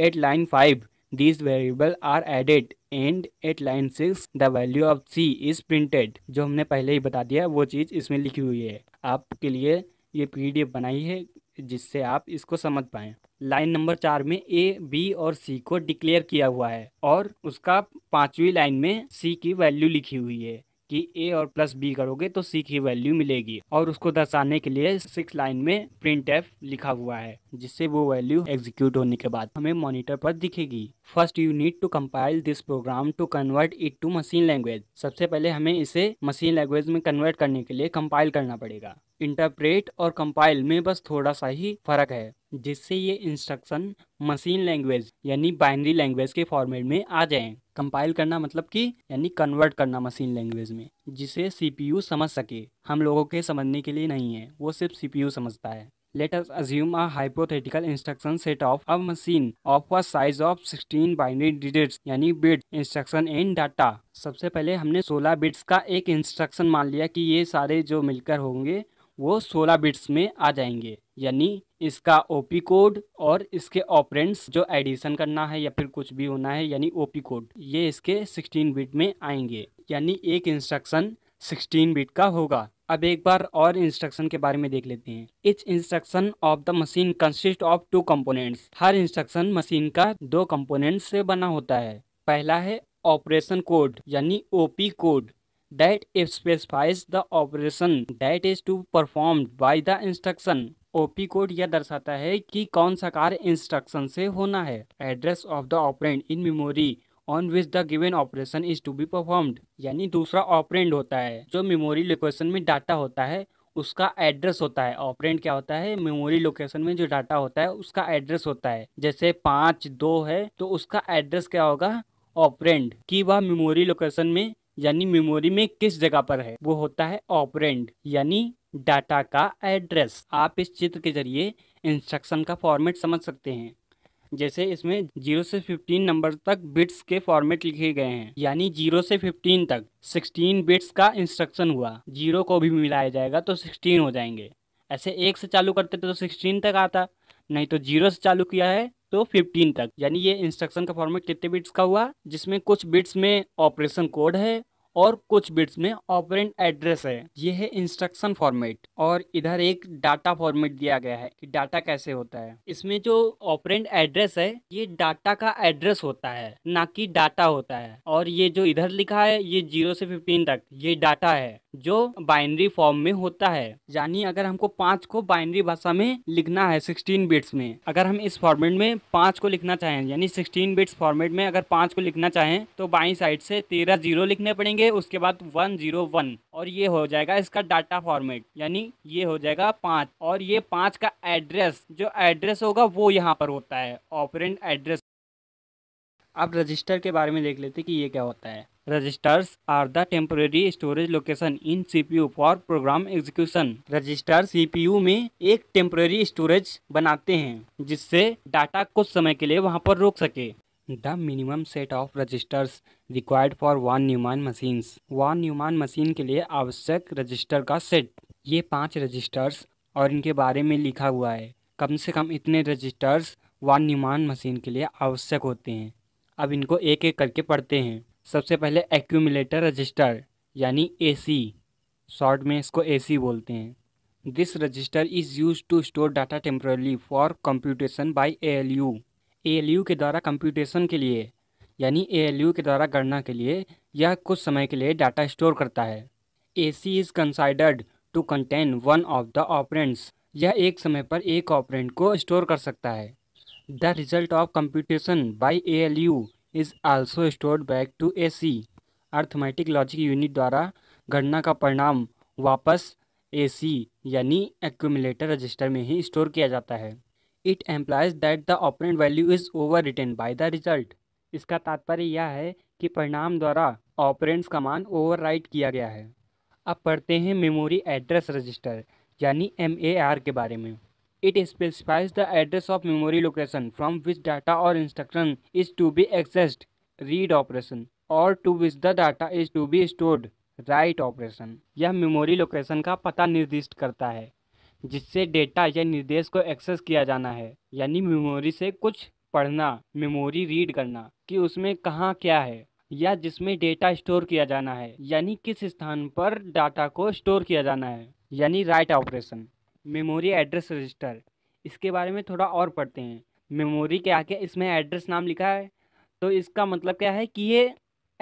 at line five this variable are added and at line six the value of C is printed जो हमने पहले ही बता दिया वो चीज़ इसमें लिखी हुई है आपके लिए ये पी बनाई है जिससे आप इसको समझ पाए लाइन नंबर चार में ए बी और सी को डिक्लेयर किया हुआ है और उसका पांचवी लाइन में सी की वैल्यू लिखी हुई है कि ए और प्लस बी करोगे तो सी की वैल्यू मिलेगी और उसको दर्शाने के लिए सिक्स लाइन में प्रिंट एफ लिखा हुआ है जिससे वो वैल्यू एग्जीक्यूट होने के बाद हमें मॉनिटर पर दिखेगी first you need to compile this program to convert it to machine language सबसे पहले हमें इसे मशीन लैंग्वेज में कन्वर्ट करने के लिए कंपाइल करना पड़ेगा इंटरप्रेट और कंपाइल में बस थोड़ा सा ही फर्क है जिससे ये इंस्ट्रक्शन मशीन लैंग्वेज यानी बाइनरी लैंग्वेज के फॉर्मेट में आ जाए कंपाइल करना मतलब कि यानी कन्वर्ट करना मशीन लैंग्वेज में जिसे सीपीयू समझ सके हम लोगों के समझने के लिए नहीं है वो सिर्फ सीपीयू समझता है let us assume a hypothetical instruction set of a machine of a size of 16 binary digits यानी बिट इंस्ट्रक्शन इन डाटा सबसे पहले हमने 16 बिट्स का एक इंस्ट्रक्शन मान लिया कि ये सारे जो मिलकर होंगे वो 16 बिट्स में आ जाएंगे यानी इसका ओपी कोड और इसके ऑपरेंट्स जो एडिशन करना है या फिर कुछ भी होना है यानी ओपी कोड ये इसके 16 बिट में आएंगे यानी एक इंस्ट्रक्शन 16 बिट का होगा अब एक बार और इंस्ट्रक्शन के बारे में देख लेते हैं each instruction of the machine consist of two components हर इंस्ट्रक्शन मशीन का दो कंपोनेंट से बना होता है पहला है ऑपरेशन कोड यानी OP code that specifies the operation that is to performed by the instruction OP code यह दर्शाता है कि कौन सा कार्य इंस्ट्रक्शन से होना है address of the operand in memory on which the given operation is to be performed यानी दूसरा ऑपरेंट होता है जो मेमोरी लोकेशन में डाटा होता है उसका एड्रेस होता है ऑपरेंट क्या होता है मेमोरी लोकेशन में जो डाटा होता है उसका एड्रेस होता है जैसे पाँच दो है तो उसका एड्रेस क्या होगा ऑपरेंट की वह मेमोरी लोकेशन में यानी मेमोरी में किस जगह पर है वो होता है ऑपरेंड यानी डाटा का एड्रेस आप इस चित्र के जरिए इंस्ट्रक्शन का फॉर्मेट समझ सकते हैं जैसे इसमें जीरो से फिफ्टीन नंबर तक बिट्स के फॉर्मेट लिखे गए हैं यानी जीरो से फिफ्टीन तक सिक्सटीन बिट्स का इंस्ट्रक्शन हुआ जीरो को भी मिलाया जाएगा तो सिक्सटीन हो जाएंगे ऐसे एक से चालू करते तो सिक्सटीन तक आता नहीं तो जीरो से चालू किया है टू फिफ्टीन तक यानी ये इंस्ट्रक्शन का फॉर्मेट कितने बिट्स का हुआ जिसमें कुछ बिट्स में ऑपरेशन कोड है और कुछ बिट्स में ऑपरेंट एड्रेस है ये है इंस्ट्रक्शन फॉर्मेट और इधर एक डाटा फॉर्मेट दिया गया है कि डाटा कैसे होता है इसमें जो ऑपरेंट एड्रेस है ये डाटा का एड्रेस होता है ना कि डाटा होता है और ये जो इधर लिखा है ये जीरो से फिफ्टीन तक ये डाटा है जो बाइनरी फॉर्म में होता है यानी अगर हमको पांच को बाइनरी भाषा में लिखना है सिक्सटीन बिट्स में अगर हम इस फॉर्मेट में पांच को लिखना चाहें यानी सिक्सटीन बिट्स फॉर्मेट में अगर पांच को लिखना चाहें तो बाई साइड से तेरह जीरो लिखने पड़ेंगे उसके बाद वन जीरो वन और ये हो जाएगा इसका डाटा फॉर्मेट यानी ये हो जाएगा पांच और ये पांच का एड्रेस जो एड्रेस होगा वो यहाँ पर होता है ऑपरेंट एड्रेस अब रजिस्टर के बारे में देख लेते हैं कि ये क्या होता है registers are the temporary storage location in CPU for program execution register CPU में एक टेम्पोरेरी स्टोरेज बनाते हैं जिससे डाटा कुछ समय के लिए वहां पर रोक सके the minimum set of registers required for von Neumann machine von Neumann machine के लिए आवश्यक रजिस्टर का सेट ये पांच रजिस्टर्स और इनके बारे में लिखा हुआ है कम से कम इतने रजिस्टर्स वन न्यूमान मशीन के लिए आवश्यक होते हैं अब इनको एक एक करके पढ़ते हैं सबसे पहले एक्यूमिलेटर रजिस्टर यानी एसी शॉर्ट में इसको एसी बोलते हैं this register is use to store data temporarily for computation by ALU ALU के द्वारा कंप्यूटेशन के लिए यानी एएलयू के द्वारा गणना के लिए यह कुछ समय के लिए डाटा स्टोर करता है C is considered to contain one of the operands यह एक समय पर एक ऑपरेंट को स्टोर कर सकता है the result of computation by A L U is also stored back to A C arithmetic logic unit द्वारा गणना का परिणाम वापस ए सी यानी एक्यूमिलेटर रजिस्टर में ही स्टोर किया जाता है it implies that the operand value is overwritten by the result इसका तात्पर्य यह है कि परिणाम द्वारा ऑपरेंट्स का मान ओवर किया गया है अब पढ़ते हैं मेमोरी एड्रेस रजिस्टर यानी एम के बारे में it specifies the address of memory location from which data or instruction is to be accessed read operation or to which the data is to be stored write operation यह memory location का पता निर्दिष्ट करता है जिससे data या निर्देश को एक्सेस किया जाना है यानी मेमोरी से कुछ पढ़ना मेमोरी रीड करना कि उसमें कहाँ क्या है या जिसमें डेटा स्टोर किया जाना है यानी किस स्थान पर डाटा को स्टोर किया जाना है यानी write operation memory address register इसके बारे में थोड़ा और पढ़ते हैं मेमोरी के क्या इसमें एड्रेस नाम लिखा है तो इसका मतलब क्या है कि ये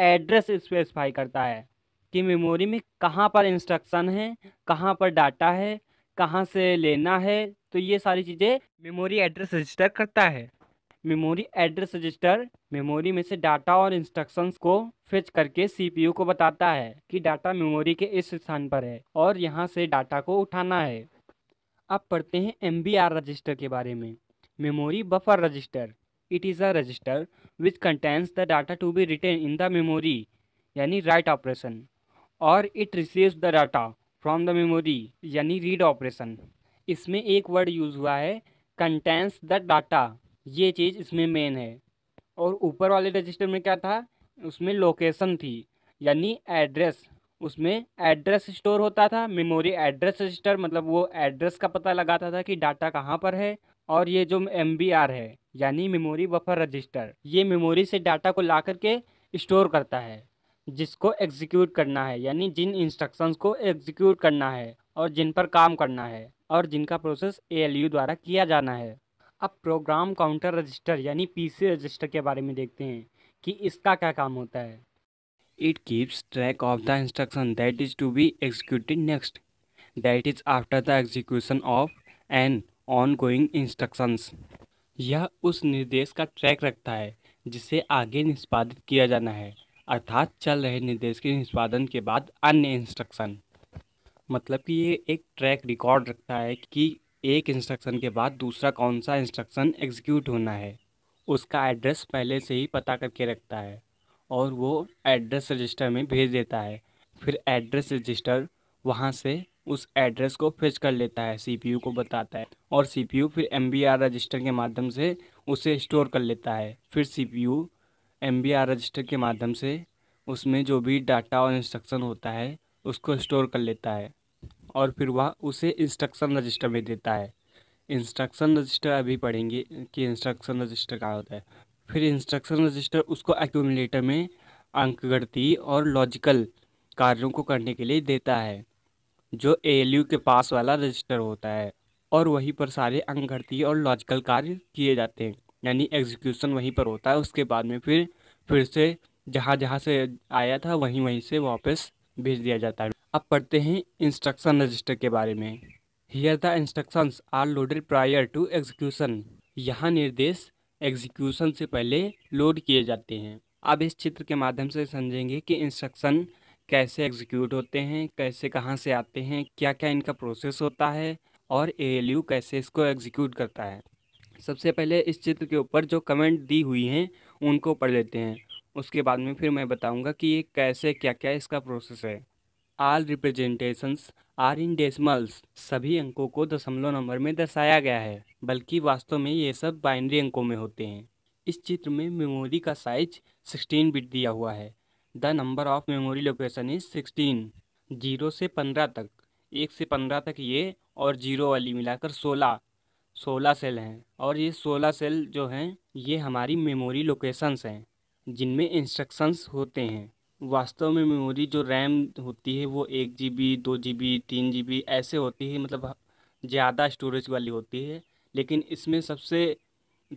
एड्रेस स्पेसिफाई करता है कि मेमोरी में कहाँ पर इंस्ट्रक्शन है कहाँ पर डाटा है कहाँ से लेना है तो ये सारी चीज़ें मेमोरी एड्रेस रजिस्टर करता है मेमोरी एड्रेस रजिस्टर मेमोरी में से डाटा और इंस्ट्रक्शंस को फेच करके सीपीयू को बताता है कि डाटा मेमोरी के इस स्थान पर है और यहाँ से डाटा को उठाना है अब पढ़ते हैं एम रजिस्टर के बारे में memory buffer register it is a register which contains the data to be written in the memory यानी राइट ऑपरेशन और it receives the data from the memory यानी रीड ऑपरेशन इसमें एक वर्ड यूज़ हुआ है कंटेंस द डाटा ये चीज़ इसमें main है और ऊपर वाले रजिस्टर में क्या था उसमें लोकेशन थी यानी एड्रेस उसमें एड्रेस स्टोर होता था मेमोरी एड्रेस रजिस्टर मतलब वो एड्रेस का पता लगाता था कि डाटा कहाँ पर है और ये जो एम है यानी मेमोरी बफर रजिस्टर ये मेमोरी से डाटा को ला करके स्टोर करता है जिसको एग्जीक्यूट करना है यानी जिन इंस्ट्रक्शंस को एग्जीक्यूट करना है और जिन पर काम करना है और जिनका प्रोसेस ए द्वारा किया जाना है अब प्रोग्राम काउंटर रजिस्टर यानी पी रजिस्टर के बारे में देखते हैं कि इसका क्या काम होता है it keeps track of the instruction that is to be executed next that is after the execution of an ongoing instructions यह उस निर्देश का ट्रैक रखता है जिसे आगे निष्पादित किया जाना है अर्थात चल रहे निर्देश के निष्पादन के बाद अन्य इंस्ट्रक्शन मतलब कि ये एक ट्रैक रिकॉर्ड रखता है कि एक इंस्ट्रक्शन के बाद दूसरा कौन सा इंस्ट्रक्शन एग्जीक्यूट होना है उसका एड्रेस पहले से ही पता करके रखता है और वो एड्रेस रजिस्टर में भेज देता है फिर एड्रेस रजिस्टर वहाँ से उस एड्रेस को फेच कर लेता है सीपीयू को बताता है और सीपीयू फिर एमबीआर रजिस्टर के माध्यम से उसे स्टोर कर लेता है फिर सीपीयू एमबीआर रजिस्टर के माध्यम से उसमें जो भी डाटा और इंस्ट्रक्शन होता है उसको स्टोर कर लेता है और फिर वह उसे इंस्ट्रक्शन रजिस्टर में देता है इंस्ट्रक्शन रजिस्टर अभी पढ़ेंगे कि इंस्ट्रक्शन रजिस्टर कहाँ होता है फिर इंस्ट्रक्शन रजिस्टर उसको एक्मिलेटर में अंकगणितीय और लॉजिकल कार्यों को करने के लिए देता है जो ए के पास वाला रजिस्टर होता है और वहीं पर सारे घटती और लॉजिकल कार्य किए जाते हैं यानी एग्जीक्यूशन वहीं पर होता है उसके बाद में फिर फिर से जहाँ जहाँ से आया था वहीं वहीं से वापस भेज दिया जाता है अब पढ़ते हैं इंस्ट्रक्शन रजिस्टर के बारे में here the instructions are loaded prior to execution यहाँ निर्देश एग्जीक्यूशन से पहले लोड किए जाते हैं अब इस चित्र के माध्यम से समझेंगे कि इंस्ट्रक्शन कैसे एग्जीक्यूट होते हैं कैसे कहाँ से आते हैं क्या क्या इनका प्रोसेस होता है और ए कैसे इसको एग्जीक्यूट करता है सबसे पहले इस चित्र के ऊपर जो कमेंट दी हुई हैं उनको पढ़ लेते हैं उसके बाद में फिर मैं बताऊंगा कि ये कैसे क्या क्या इसका प्रोसेस है all representations are in decimals सभी अंकों को दशमलव नंबर में दर्शाया गया है बल्कि वास्तव में ये सब बाइनरी अंकों में होते हैं इस चित्र में मेमोरी का साइज 16 बिट दिया हुआ है the number of memory location is 16 zero से पंद्रह तक एक से पंद्रह तक ये और जीरो वाली मिलाकर सोलह सोलह सेल हैं और ये सोलह सेल जो हैं ये हमारी मेमोरी लोकेशंस हैं जिनमें इंस्ट्रक्शंस होते हैं वास्तव में मेमोरी जो रैम होती है वो एक जी बी दो जी बी तीन जी बी ऐसे होती है मतलब ज़्यादा स्टोरेज वाली होती है लेकिन इसमें सबसे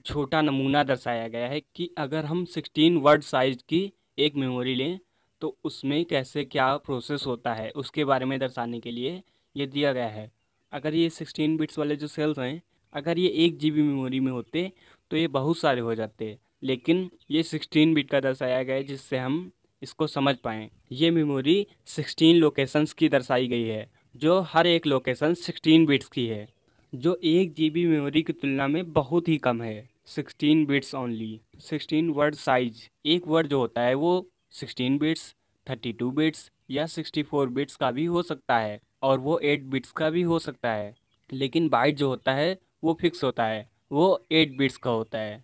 छोटा नमूना दर्शाया गया है कि अगर हम सिक्सटीन वर्ड साइज की एक मेमोरी लें तो उसमें कैसे क्या प्रोसेस होता है उसके बारे में दर्शाने के लिए ये दिया गया है अगर ये सिक्सटीन बिट्स वाले जो सेल्स हैं अगर ये एक जी मेमोरी में होते तो ये बहुत सारे हो जाते लेकिन ये सिक्सटीन बिट का दर्शाया गया है जिससे हम इसको समझ पाएँ ये मेमोरी 16 लोकेशंस की दर्शाई गई है जो हर एक लोकेशन 16 बिट्स की है जो एक जी मेमोरी की तुलना में बहुत ही कम है 16 बिट्स ओनली 16 वर्ड साइज एक वर्ड जो होता है वो 16 बिट्स 32 बिट्स या 64 बिट्स का भी हो सकता है और वो 8 बिट्स का भी हो सकता है लेकिन बाइट जो होता है वो फिक्स होता है वो 8 बिट्स का होता है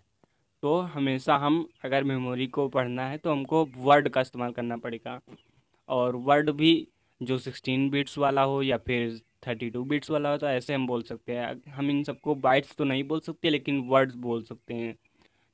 तो हमेशा हम अगर मेमोरी को पढ़ना है तो हमको वर्ड का इस्तेमाल करना पड़ेगा और वर्ड भी जो सिक्सटीन बिट्स वाला हो या फिर थर्टी टू बिट्स वाला हो तो ऐसे हम बोल सकते हैं हम इन सबको बाइट्स तो नहीं बोल सकते लेकिन वर्ड्स बोल सकते हैं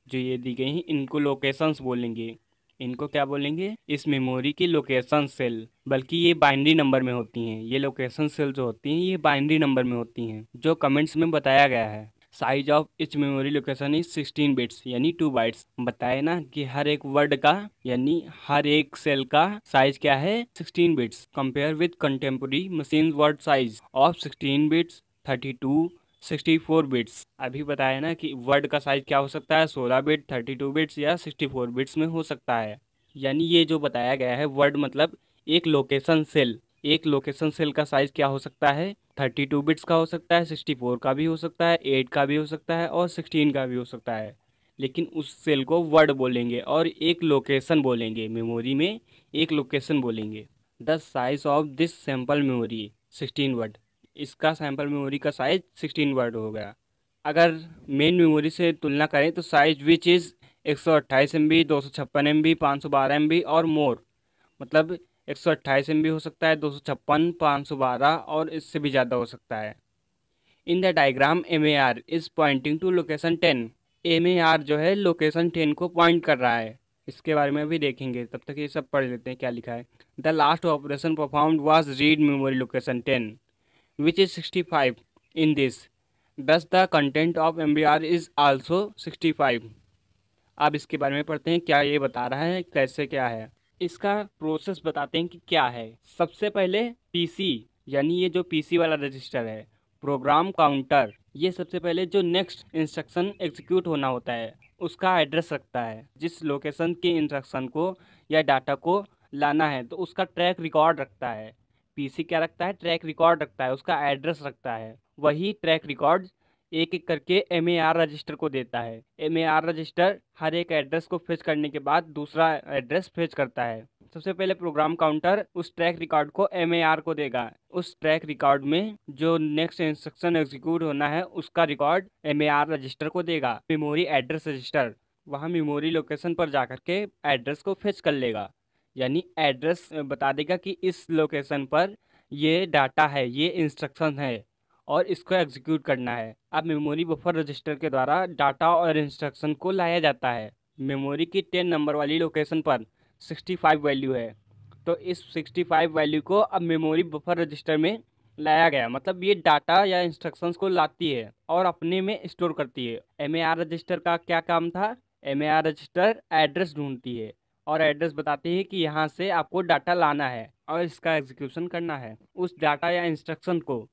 जो ये दी गई हैं इनको लोकेशंस बोलेंगे इनको क्या बोलेंगे इस मेमोरी की लोकेशन सेल बल्कि ये बाइनरी नंबर में होती हैं ये लोकेशन सेल जो होती हैं ये बाइनरी नंबर में होती हैं जो कमेंट्स में बताया गया है size of each memory location is sixteen bits यानी टू बाइट्स बताए ना कि हर एक वर्ड का यानी हर एक सेल का साइज क्या है sixteen bits compare with contemporary machine word size of sixteen bits thirty two sixty four bits अभी बताया ना कि वर्ड का साइज क्या हो सकता है सोलह बिट थर्टी टू बिट्स या सिक्सटी फोर बिट्स में हो सकता है यानी ये जो बताया गया है वर्ड मतलब एक लोकेशन सेल एक लोकेशन सेल का साइज क्या हो सकता है थर्टी टू बिट्स का हो सकता है सिक्सटी फोर का भी हो सकता है एट का भी हो सकता है और सिक्सटीन का भी हो सकता है लेकिन उस सेल को वर्ड बोलेंगे और एक लोकेशन बोलेंगे मेमोरी में एक लोकेशन बोलेंगे the size of this sample memory sixteen word इसका सैम्पल मेमोरी का साइज सिक्सटीन वर्ड हो गया अगर मेन मेमोरी से तुलना करें तो साइज विच इज़ एक सौ अट्ठाईस एम बी दो सौ छप्पन एम बी पाँच सौ बारह एम बी और मोर मतलब एक सौ अट्ठाईस एम बी हो सकता है दो सौ छप्पन पाँच सौ बारह और इससे भी ज़्यादा हो सकता है in the diagram M A R is pointing to location ten M A R जो है लोकेशन टेन को पॉइंट कर रहा है इसके बारे में भी देखेंगे तब तक ये सब पढ़ लेते हैं क्या लिखा है the last operation perform was read memory location ten which is sixty five in this thus the content of M B R is also sixty five आप इसके बारे में पढ़ते हैं क्या ये बता रहा है कैसे क्या है इसका प्रोसेस बताते हैं कि क्या है सबसे पहले पीसी यानी ये जो पीसी वाला रजिस्टर है प्रोग्राम काउंटर ये सबसे पहले जो नेक्स्ट इंस्ट्रक्शन एग्जीक्यूट होना होता है उसका एड्रेस रखता है जिस लोकेशन के इंस्ट्रक्शन को या डाटा को लाना है तो उसका ट्रैक रिकॉर्ड रखता है पीसी क्या रखता है ट्रैक रिकॉर्ड रखता है उसका एड्रेस रखता है वही ट्रैक रिकॉर्ड एक एक करके एम रजिस्टर को देता है एम रजिस्टर हर एक एड्रेस को फेच करने के बाद दूसरा एड्रेस फेच करता है सबसे पहले प्रोग्राम काउंटर उस ट्रैक रिकॉर्ड को एम को देगा उस ट्रैक रिकॉर्ड में जो नेक्स्ट इंस्ट्रक्शन एग्जीक्यूट होना है उसका रिकॉर्ड एम रजिस्टर को देगा मेमोरी एड्रेस रजिस्टर वहाँ मेमोरी लोकेशन पर जा के एड्रेस को फेच कर लेगा यानी एड्रेस बता देगा कि इस लोकेशन पर ये डाटा है ये इंस्ट्रक्शन है और इसको एग्जीक्यूट करना है अब मेमोरी बफर रजिस्टर के द्वारा डाटा और इंस्ट्रक्शन को लाया जाता है मेमोरी की टेन नंबर वाली लोकेशन पर सिक्सटी फाइव वैल्यू है तो इस सिक्सटी फाइव वैल्यू को अब मेमोरी बफर रजिस्टर में लाया गया मतलब ये डाटा या इंस्ट्रक्शंस को लाती है और अपने में स्टोर करती है एम रजिस्टर का क्या काम था एम रजिस्टर एड्रेस ढूंढती है और एड्रेस बताती है कि यहाँ से आपको डाटा लाना है और इसका एग्जीक्यूशन करना है उस डाटा या इंस्ट्रक्शन को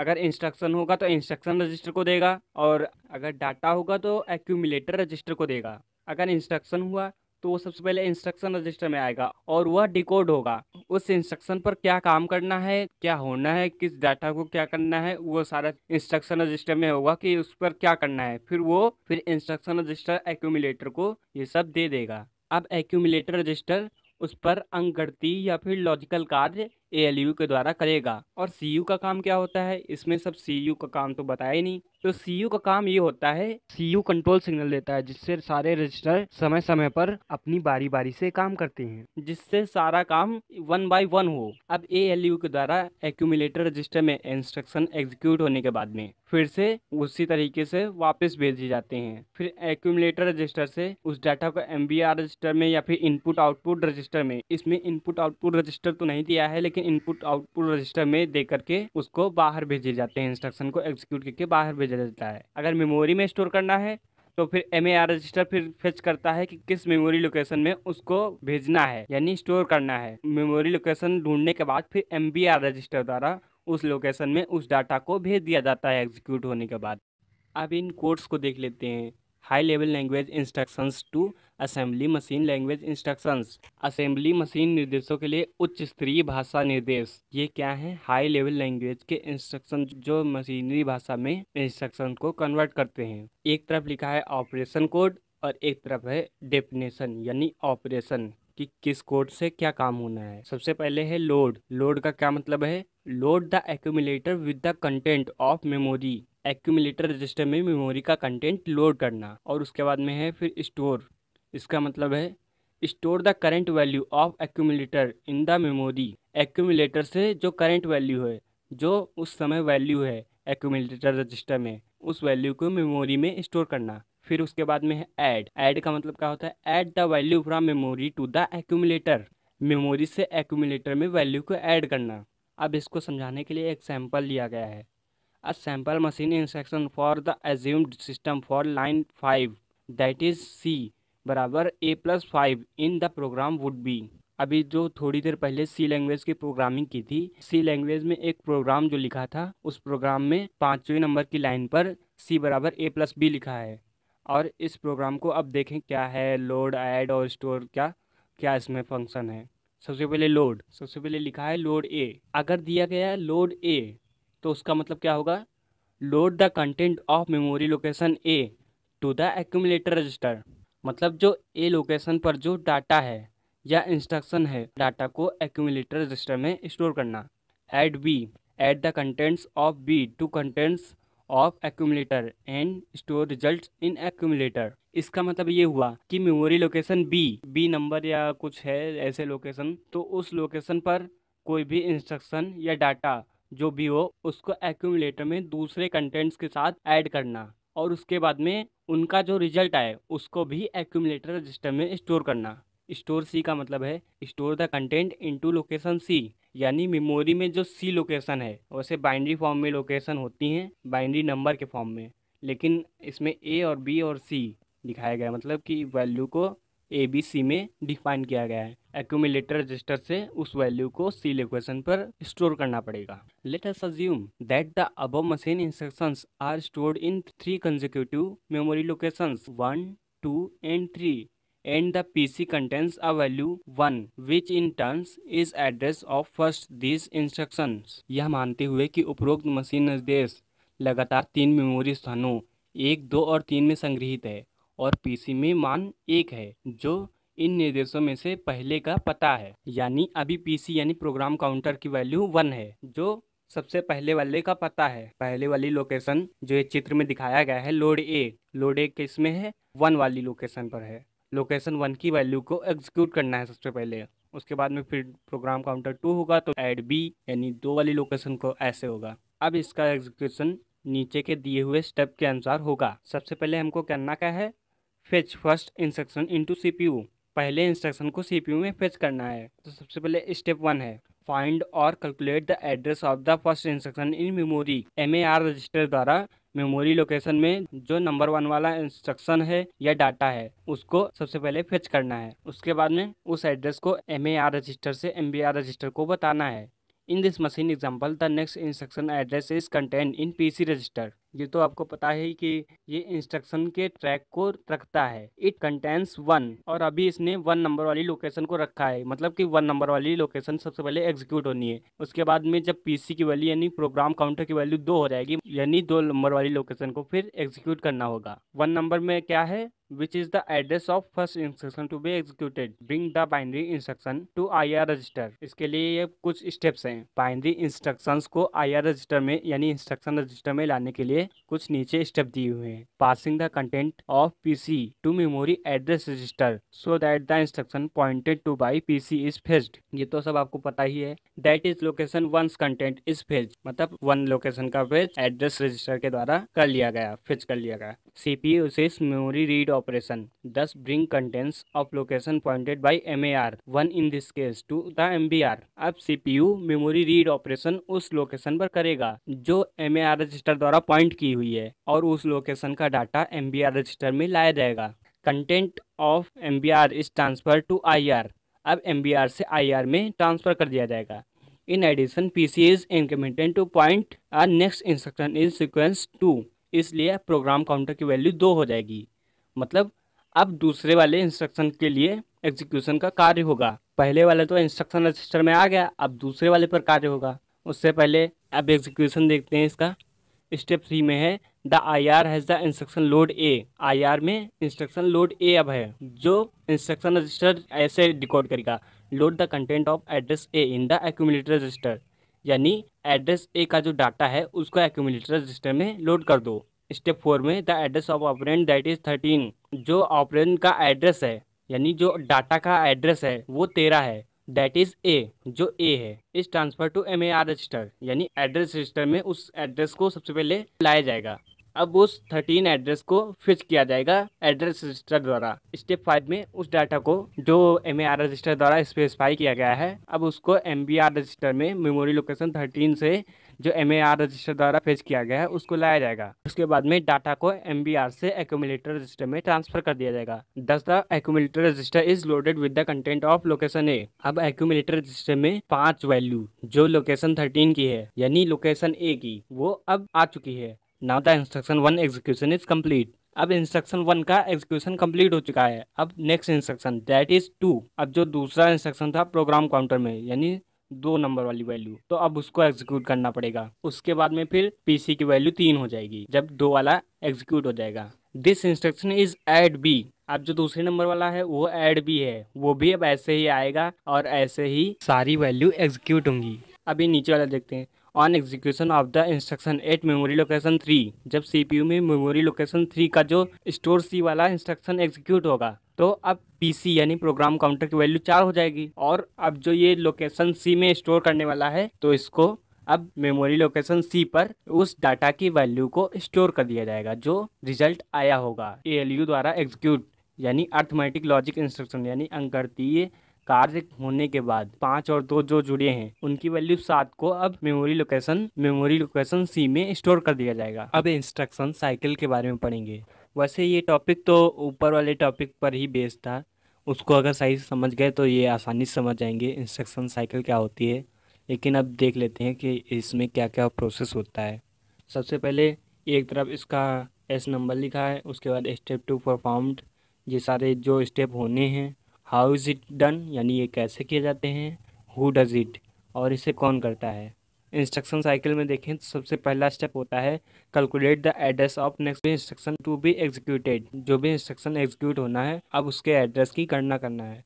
अगर इंस्ट्रक्शन होगा तो इंस्ट्रक्शन रजिस्टर को देगा और अगर डाटा होगा तो एक्यूमिलेटर रजिस्टर को देगा अगर इंस्ट्रक्शन हुआ तो वो सबसे पहले इंस्ट्रक्शन रजिस्टर में आएगा और वह डिकोड होगा उस इंस्ट्रक्शन पर क्या काम करना है क्या होना है किस डाटा को क्या करना है वो सारा इंस्ट्रक्शन रजिस्टर में होगा कि उस पर क्या करना है फिर वो फिर इंस्ट्रक्शन रजिस्टर एक्यूमिलेटर को ये सब दे देगा अब एक्यूमिलेटर रजिस्टर उस पर अंकगणती या फिर लॉजिकल कार्य ए के द्वारा करेगा और सी का काम क्या होता है इसमें सब सी का काम तो बताया ही नहीं तो सी का काम ये होता है सी कंट्रोल सिग्नल देता है जिससे सारे रजिस्टर समय समय पर अपनी बारी बारी से काम करते हैं जिससे सारा काम वन बाय वन हो अब ए एल यू के द्वारा एक्यूमिलेटर रजिस्टर में इंस्ट्रक्शन एग्जीक्यूट होने के बाद में फिर से उसी तरीके से वापस भेजे जाते हैं फिर एक्यूमिलेटर रजिस्टर से उस डाटा को एम रजिस्टर में या फिर इनपुट आउटपुट रजिस्टर में इसमें इनपुट आउटपुट रजिस्टर तो नहीं दिया है लेकिन इनपुट आउटपुट रजिस्टर में दे करके उसको बाहर भेजे जाते हैं इंस्ट्रक्शन को एग्जीक्यूट करके बाहर भेज देता है अगर मेमोरी में स्टोर करना है तो फिर एम रजिस्टर फिर फेच करता है कि किस मेमोरी लोकेशन में उसको भेजना है यानी स्टोर करना है मेमोरी लोकेशन ढूंढने के बाद फिर एम रजिस्टर द्वारा उस लोकेशन में उस डाटा को भेज दिया जाता है एग्जीक्यूट होने के बाद अब इन कोड्स को देख लेते हैं high level language instructions to assembly machine language instructions assembly machine निर्देशों के लिए उच्च स्तरीय भाषा निर्देश ये क्या है हाई लेवल लैंग्वेज के इंस्ट्रक्शन जो मशीनरी भाषा में इंस्ट्रक्शन को कन्वर्ट करते हैं एक तरफ लिखा है ऑपरेशन कोड और एक तरफ है डेफिनेशन यानी ऑपरेशन कि किस कोड से क्या काम होना है सबसे पहले है लोड लोड का क्या मतलब है load the accumulator with the content of memory accumulator register में मेमोरी का कंटेंट लोड करना और उसके बाद में है फिर स्टोर इसका मतलब है store the current value of accumulator in the memory accumulator से जो करेंट वैल्यू है जो उस समय वैल्यू है एक्यूमिलेटर रजिस्टर में उस वैल्यू को मेमोरी में स्टोर करना फिर उसके बाद में है ऐड ऐड का मतलब क्या होता है add the value from memory to the accumulator memory से एक्यूमिलेटर में वैल्यू को ऐड करना अब इसको समझाने के लिए सैम्पल लिया गया है a sample machine instruction for the assumed system for line 5 that is c बराबर a plus five in the program would be अभी जो थोड़ी देर पहले सी लैंग्वेज की प्रोग्रामिंग की थी सी लैंग्वेज में एक प्रोग्राम जो लिखा था उस प्रोग्राम में पाँचवें नंबर की लाइन पर सी बराबर ए प्लस बी लिखा है और इस प्रोग्राम को अब देखें क्या है लोड ऐड और स्टोर क्या क्या इसमें फंक्शन है सबसे पहले लोड सबसे पहले लिखा है लोड ए अगर दिया गया है लोड ए तो उसका मतलब क्या होगा load the content of memory location A to the accumulator register मतलब जो ए लोकेशन पर जो डाटा है या इंस्ट्रक्शन है डाटा को एक्यूमलेटर रजिस्टर में स्टोर करना add B add the contents of B to contents of accumulator and store result in accumulator इसका मतलब ये हुआ कि memory location B B number या कुछ है ऐसे लोकेशन तो उस लोकेशन पर कोई भी इंस्ट्रक्शन या डाटा जो भी हो उसको एक्यूमलेटर में दूसरे कंटेंट्स के साथ ऐड करना और उसके बाद में उनका जो रिजल्ट आए उसको भी एक्यूमलेटर रजिस्टर में स्टोर करना स्टोर सी का मतलब है store the content into location C यानी मेमोरी में जो सी लोकेशन है वैसे बाइंड्री फॉर्म में लोकेशन होती हैं बाइंड्री नंबर के फॉर्म में लेकिन इसमें ए और बी और सी दिखाया गया मतलब कि वैल्यू को ए बी सी में डिफाइन किया गया है एक्यूमिलेटर रजिस्टर से उस वैल्यू को सी लोकेशन पर स्टोर करना पड़ेगा let us assume that the अब machine instructions are stored in three consecutive memory locations one two and three and the P C contains a value one which in terms is address of first this instruction यह मानते हुए कि उपरोक्त machine निर्देश लगातार तीन memory स्थानों एक दो और तीन में संग्रहित है और पीसी में मान एक है जो इन निर्देशों में से पहले का पता है यानी अभी पीसी यानी प्रोग्राम काउंटर की वैल्यू वन है जो सबसे पहले वाले का पता है पहले वाली लोकेशन जो ये चित्र में दिखाया गया है लोड ए लोड ए किस में है वन वाली लोकेशन पर है लोकेशन वन की वैल्यू को एग्जीक्यूट करना है सबसे पहले उसके बाद में फिर प्रोग्राम काउंटर टू होगा तो एड बी यानी दो वाली लोकेशन को ऐसे होगा अब इसका एग्जीक्यूशन नीचे के दिए हुए स्टेप के अनुसार होगा सबसे पहले हमको करना क्या है fetch first instruction into CPU पहले इंस्ट्रक्शन को सीपीयू में फेच करना है तो सबसे पहले स्टेप वन है फाइंड और calculate the address of the first instruction in memory M register द्वारा मेमोरी लोकेशन में जो नंबर वन वाला इंस्ट्रक्शन है या डाटा है उसको सबसे पहले फेच करना है उसके बाद में उस एड्रेस को एम रजिस्टर से एम रजिस्टर को बताना है in this machine example the next instruction address is content in PC register ये तो आपको पता है कि ये इंस्ट्रक्शन के ट्रैक को रखता है इट कंटेंस वन और अभी इसने वन नंबर वाली लोकेशन को रखा है मतलब कि वन नंबर वाली लोकेशन सबसे पहले एग्जीक्यूट होनी है उसके बाद में जब पीसी की वैल्यू यानी प्रोग्राम काउंटर की वैल्यू दो हो जाएगी यानी दो नंबर वाली लोकेशन को फिर एग्जीक्यूट करना होगा वन नंबर में क्या है which is the address of first instruction to be executed. Bring the binary instruction to IR register. इसके लिए ये कुछ स्टेप्स हैं बाइनरी इंस्ट्रक्शंस को IR रजिस्टर में यानी इंस्ट्रक्शन रजिस्टर में लाने के लिए कुछ नीचे स्टेप दिए हुए हैं passing the content of PC to memory address register so that the instruction pointed to by PC is fetched ये तो सब आपको पता ही है that is location once content is fetch मतलब वन लोकेशन का फेज एड्रेस रजिस्टर के द्वारा कर लिया गया फेज कर लिया गया CPU uses memory read operation, thus bring contents of location pointed by MAR, 1 in this case, to the MBR. अब CPU memory read operation उस लोकेशन पर करेगा जो MAR रजिस्टर द्वारा पॉइंट की हुई है और उस लोकेशन का डाटा MBR रजिस्टर में लाया जाएगा content of M B R is transfer to I R अब एम बी आर से आई आर में ट्रांसफर कर दिया जाएगा in addition P C is incremented to point are next instruction is sequence to इसलिए प्रोग्राम काउंटर की value दो हो जाएगी मतलब अब दूसरे वाले इंस्ट्रक्शन के लिए एग्जीक्यूशन का कार्य होगा पहले वाले तो इंस्ट्रक्शन रजिस्टर में आ गया अब दूसरे वाले पर कार्य होगा उससे पहले अब एग्जीक्यूशन देखते हैं इसका स्टेप थ्री में है the I R has the instruction load A I R में इंस्ट्रक्शन लोड ए अब है जो इंस्ट्रक्शन रजिस्टर ऐसे रिकॉर्ड करेगा load the content of address A in the accumulator register यानी एड्रेस ए का जो डाटा है उसको एक्यूमुलेटर रजिस्टर में लोड कर दो स्टेप फोर में the address of operand that is thirteen जो ऑपरेंट का एड्रेस है यानी जो डाटा का एड्रेस है वो तेरह है डेट इज ए जो ए है इस transfer to M A R register यानी एड्रेस रजिस्टर में उस एड्रेस को सबसे पहले लाया जाएगा अब उस थर्टीन एड्रेस को फिच किया जाएगा एड्रेस रजिस्टर द्वारा स्टेप फाइव में उस डाटा को जो एम रजिस्टर द्वारा स्पेसिफाई किया गया है अब उसको एम रजिस्टर में मेमोरी लोकेशन थर्टीन से जो एम रजिस्टर द्वारा फिच किया गया है उसको लाया जाएगा उसके बाद में डाटा को एम से एक्यूमिलेटर रजिस्टर में ट्रांसफर कर दिया जाएगा thus the accumulator register is loaded with the content of location A अब एक्यूमिलेटर रजिस्टर में पांच वैल्यू जो लोकेशन थर्टीन की है यानी लोकेशन ए की वो अब आ चुकी है now the instruction one execution is complete अब इंस्ट्रक्शन वन का एग्जीक्यूशन कंप्लीट हो चुका है अब next instruction that is two अब जो दूसरा इंस्ट्रक्शन था प्रोग्राम काउंटर में यानी दो नंबर वाली वैल्यू तो अब उसको एग्जीक्यूट करना पड़ेगा उसके बाद में फिर पीसी की वैल्यू तीन हो जाएगी जब दो वाला एग्जीक्यूट हो जाएगा this instruction is add B अब जो दूसरे नंबर वाला है वो एड बी है वो भी अब ऐसे ही आएगा और ऐसे ही सारी वैल्यू एग्जीक्यूट होंगी अभी नीचे वाला देखते हैं on execution of the instruction at memory location three जब सीपीयू में मेमोरी लोकेशन थ्री का जो स्टोर सी वाला इंस्ट्रक्शन एग्जीक्यूट होगा तो अब पीसी यानी प्रोग्राम काउंटर की वैल्यू चार हो जाएगी और अब जो ये लोकेशन सी में स्टोर करने वाला है तो इसको अब मेमोरी लोकेशन सी पर उस डाटा की वैल्यू को स्टोर कर दिया जाएगा जो रिजल्ट आया होगा ए द्वारा एग्जीक्यूट यानी अर्थमेटिक लॉजिक इंस्ट्रक्शन यानी अंकर्तीय कार्य होने के बाद पाँच और दो जो जुड़े हैं उनकी वैल्यू सात को अब memory location memory location C में स्टोर कर दिया जाएगा अब इंस्ट्रक्शन साइकिल के बारे में पढ़ेंगे वैसे ये टॉपिक तो ऊपर वाले टॉपिक पर ही बेस्ड था उसको अगर सही समझ गए तो ये आसानी से समझ जाएंगे इंस्ट्रक्शन साइकिल क्या होती है लेकिन अब देख लेते हैं कि इसमें क्या क्या प्रोसेस होता है सबसे पहले एक तरफ इसका एस नंबर लिखा है उसके बाद स्टेप टू परफॉर्म्ड ये सारे जो स्टेप होने हैं हाउ इज़ इट डन यानी ये कैसे किए जाते हैं हु डज़ इट और इसे कौन करता है इंस्ट्रक्शन साइकिल में देखें तो सबसे पहला स्टेप होता है calculate the address of next instruction to be executed जो भी इंस्ट्रक्शन एग्जीक्यूट होना है अब उसके एड्रेस की गणना करना है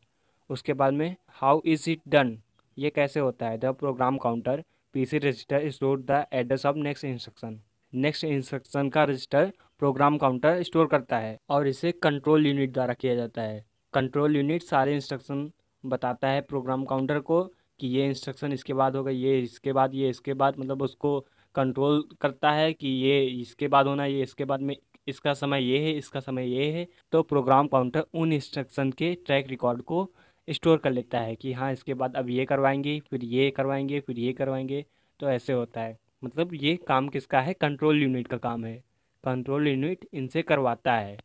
उसके बाद में हाउ इज़ इट डन ये कैसे होता है the program counter PC register store the address of next instruction next instruction का रजिस्टर प्रोग्राम काउंटर स्टोर करता है और इसे कंट्रोल यूनिट द्वारा किया जाता है कंट्रोल यूनिट सारे इंस्ट्रक्शन बताता है प्रोग्राम काउंटर को कि ये इंस्ट्रक्शन इसके बाद होगा ये इसके बाद ये इसके बाद मतलब उसको कंट्रोल करता है कि ये इसके बाद होना ये इसके बाद में इसका समय ये है इसका समय ये है तो प्रोग्राम काउंटर उन इंस्ट्रक्शन के ट्रैक रिकॉर्ड को स्टोर कर लेता है कि हाँ इसके बाद अब ये करवाएंगे फिर ये करवाएंगे फिर ये करवाएंगे तो ऐसे होता है मतलब ये काम किसका है कंट्रोल यूनिट का काम है कंट्रोल यूनिट इनसे करवाता है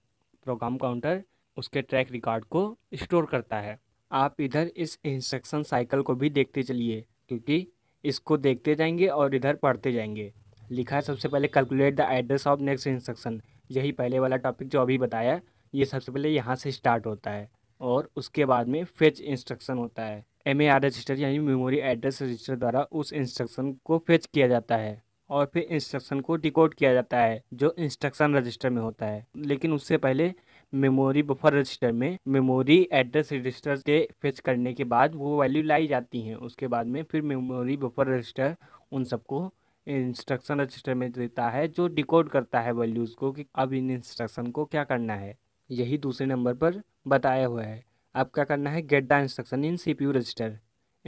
प्रोग्राम काउंटर उसके ट्रैक रिकॉर्ड को स्टोर करता है आप इधर इस इंस्ट्रक्शन साइकिल को भी देखते चलिए क्योंकि इसको देखते जाएंगे और इधर पढ़ते जाएंगे लिखा है सबसे पहले calculate the address of next instruction यही पहले वाला टॉपिक जो अभी बताया ये सबसे पहले यहाँ से स्टार्ट होता है और उसके बाद में फेच इंस्ट्रक्शन होता है एम ए आर रजिस्टर यानी मेमोरी एड्रेस रजिस्टर द्वारा उस इंस्ट्रक्शन को फेच किया जाता है और फिर इंस्ट्रक्शन को डिकोड किया जाता है जो इंस्ट्रक्शन रजिस्टर में होता है लेकिन उससे पहले मेमोरी बफर रजिस्टर में मेमोरी एड्रेस रजिस्टर के फेच करने के बाद वो वैल्यू लाई जाती हैं उसके बाद में फिर मेमोरी बफर रजिस्टर उन सबको इंस्ट्रक्शन रजिस्टर में देता है जो डिकोड करता है वैल्यूज़ को कि अब इन इंस्ट्रक्शन को क्या करना है यही दूसरे नंबर पर बताया हुआ है अब क्या करना है get the instruction in C register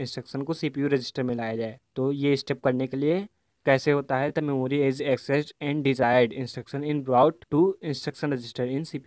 instruction को सी रजिस्टर में लाया जाए तो ये स्टेप करने के लिए कैसे होता है the memory is accessed and desired instruction in brought to instruction register in C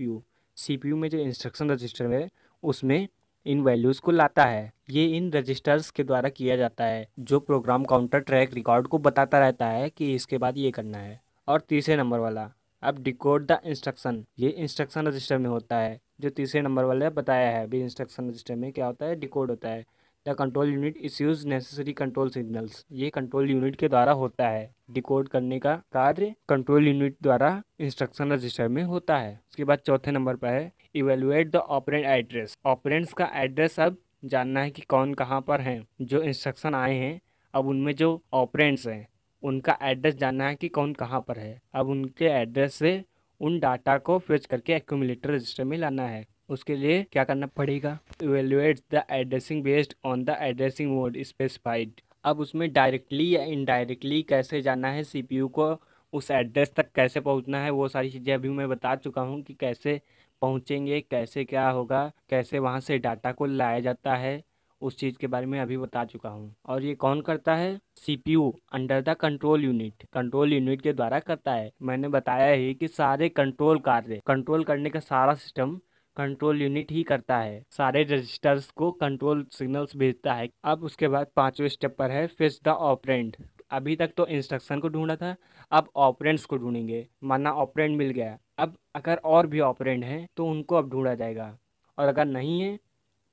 CPU में जो इंस्ट्रक्शन रजिस्टर है उसमें इन वैल्यूज़ को लाता है ये इन रजिस्टर्स के द्वारा किया जाता है जो प्रोग्राम काउंटर ट्रैक रिकॉर्ड को बताता रहता है कि इसके बाद ये करना है और तीसरे नंबर वाला अब डिकोड द इंस्ट्रक्शन ये इंस्ट्रक्शन रजिस्टर में होता है जो तीसरे नंबर वाला बताया है अभी इंस्ट्रक्शन रजिस्टर में क्या होता है डिकोड होता है the control unit use necessary control signals ये कंट्रोल यूनिट के द्वारा होता है डिकोड करने का कार्य कंट्रोल यूनिट द्वारा इंस्ट्रक्शन रजिस्टर में होता है उसके बाद चौथे नंबर पर है evaluate the operand address operands का एड्रेस अब जानना है कि कौन कहाँ पर हैं जो इंस्ट्रक्शन आए हैं अब उनमें जो ऑपरेंट्स हैं उनका एड्रेस जानना है कि कौन कहाँ पर है अब उनके एड्रेस से उन डाटा को फेच करके एक्यूमुलेटर रजिस्टर में लाना है उसके लिए क्या करना पड़ेगा evaluate the addressing based on the addressing mode specified अब उसमें डायरेक्टली या इनडायरेक्टली कैसे जाना है सी को उस एड्रेस तक कैसे पहुंचना है वो सारी चीज़ें अभी मैं बता चुका हूँ कि कैसे पहुँचेंगे कैसे क्या होगा कैसे वहाँ से डाटा को लाया जाता है उस चीज़ के बारे में अभी बता चुका हूँ और ये कौन करता है C P U under the control unit control unit के द्वारा करता है मैंने बताया ही कि सारे कंट्रोल कार्य कंट्रोल करने का सारा सिस्टम कंट्रोल यूनिट ही करता है सारे रजिस्टर्स को कंट्रोल सिग्नल्स भेजता है अब उसके बाद पांचवें स्टेप पर है फिच द ऑपरेंट अभी तक तो इंस्ट्रक्शन को ढूंढा था अब ऑपरेंट्स को ढूंढेंगे माना ऑपरेंट मिल गया अब अगर और भी ऑपरेंट हैं तो उनको अब ढूंढा जाएगा और अगर नहीं है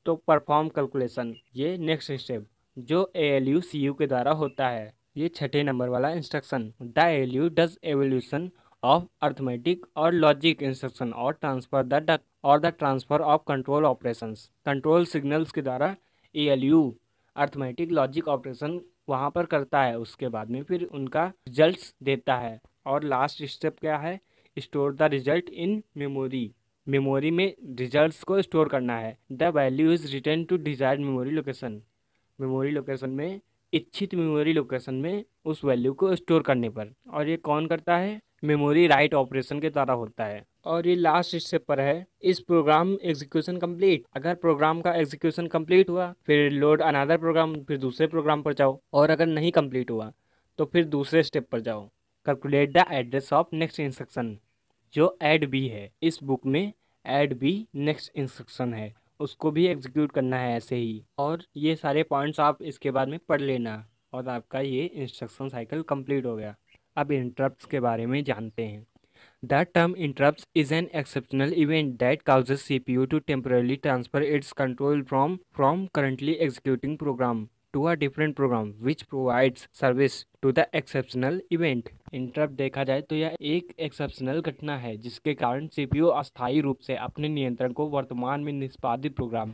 तो परफॉर्म कैलकुलेशन ये नेक्स्ट स्टेप जो A L U C U के द्वारा होता है ये छठे नंबर वाला instruction the L U does evolution of arithmetic और लॉजिक इंस्ट्रक्शन और ट्रांसफर द data और the transfer of control operation control signals के द्वारा A L U arithmetic logic operation वहाँ पर करता है उसके बाद में फिर उनका रिजल्ट देता है और लास्ट स्टेप क्या है store the result in memory memory में रिजल्ट्स को स्टोर करना है the value is return to desired memory location memory location में इच्छित मेमोरी लोकेशन में उस वैल्यू को स्टोर करने पर और ये कौन करता है मेमोरी राइट ऑपरेशन के तरह होता है और ये लास्ट स्टेप पर है इस प्रोग्राम एग्जीक्यूशन कंप्लीट अगर प्रोग्राम का एग्जीक्यूशन कंप्लीट हुआ फिर लोड अनादर प्रोग्राम फिर दूसरे प्रोग्राम पर जाओ और अगर नहीं कंप्लीट हुआ तो फिर दूसरे स्टेप पर जाओ calculate the address of next instruction जो एड बी है इस बुक में एड बी नेक्स्ट इंस्ट्रक्शन है उसको भी एग्जीक्यूट करना है ऐसे ही और ये सारे पॉइंट्स आप इसके बाद में पढ़ लेना और आपका ये इंस्ट्रक्शन साइकिल कंप्लीट हो गया अब इंटरप्ट के बारे में जानते हैं the term interrupts is an exceptional event that causes C P U to temporarily transfer its control from from currently executing program to a different program which provides service to the exceptional event interrupt देखा जाए तो यह एक exceptional घटना है जिसके कारण सी P you अस्थायी रूप से अपने नियंत्रण को वर्तमान में निष्पादित प्रोग्राम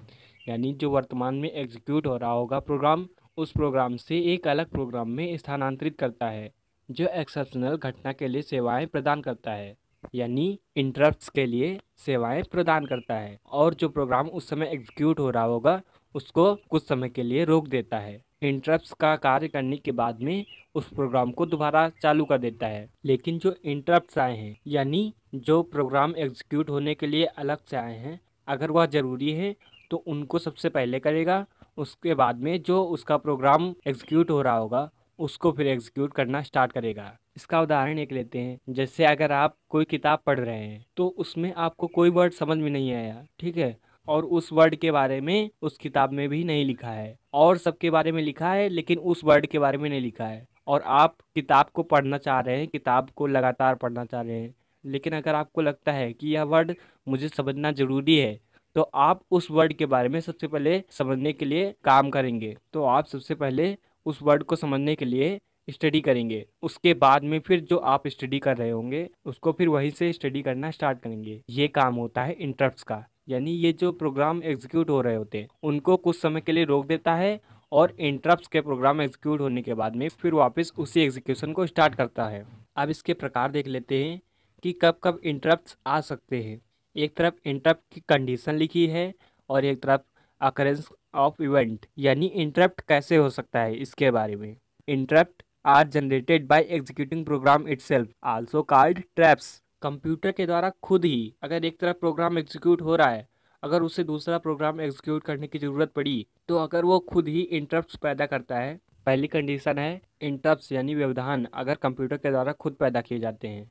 यानी जो वर्तमान में एग्जीक्यूट हो रहा होगा प्रोग्राम उस प्रोग्राम से एक अलग प्रोग्राम में स्थानांतरित करता है जो एक्सेप्शनल घटना के लिए सेवाएं प्रदान करता है यानी इंटरप्ट्स के लिए सेवाएं प्रदान करता है और जो प्रोग्राम उस समय एग्जीक्यूट हो रहा होगा उसको कुछ समय के लिए रोक देता है इंटरप्ट्स का कार्य करने के बाद में उस प्रोग्राम को दोबारा चालू कर देता है लेकिन जो इंटरप्ट्स आए हैं यानी जो प्रोग्राम एग्जीक्यूट होने के लिए अलग से आए हैं अगर वह ज़रूरी है तो उनको सबसे पहले करेगा उसके बाद में जो उसका प्रोग्राम एग्जीक्यूट हो रहा होगा उसको फिर एग्जीक्यूट करना स्टार्ट करेगा इसका उदाहरण एक लेते हैं जैसे अगर आप कोई किताब पढ़ रहे हैं तो उसमें आपको कोई वर्ड समझ में नहीं आया ठीक है और उस वर्ड के बारे में उस किताब में भी नहीं लिखा है और सबके बारे में लिखा है लेकिन उस वर्ड के बारे में नहीं लिखा है और आप किताब को पढ़ना चाह रहे हैं किताब को लगातार पढ़ना चाह रहे हैं लेकिन अगर आपको लगता है कि यह वर्ड मुझे समझना ज़रूरी है तो आप उस वर्ड के बारे में सबसे पहले समझने के लिए काम करेंगे तो आप सबसे पहले उस वर्ड को समझने के लिए स्टडी करेंगे उसके बाद में फिर जो आप स्टडी कर रहे होंगे उसको फिर वहीं से स्टडी करना स्टार्ट करेंगे ये काम होता है इंटरप्ट का यानी ये जो प्रोग्राम एग्जीक्यूट हो रहे होते हैं उनको कुछ समय के लिए रोक देता है और इंटरप्ट के प्रोग्राम एग्जीक्यूट होने के बाद में फिर वापस उसी एग्जीक्यूशन को स्टार्ट करता है अब इसके प्रकार देख लेते हैं कि कब कब इंटरप्ट आ सकते हैं एक तरफ इंटरप्ट की कंडीशन लिखी है और एक तरफ अकरेंस ऑफ इवेंट यानी इंटरप्ट कैसे हो सकता है इसके बारे में interrupt are generated by executing program itself also called traps computer के द्वारा खुद ही अगर एक तरफ प्रोग्राम एग्जीक्यूट हो रहा है अगर उसे दूसरा प्रोग्राम एग्जीक्यूट करने की ज़रूरत पड़ी तो अगर वो खुद ही इंटरप्ट पैदा करता है पहली कंडीशन है इंटरप्ट यानी व्यवधान अगर कंप्यूटर के द्वारा खुद पैदा किए जाते हैं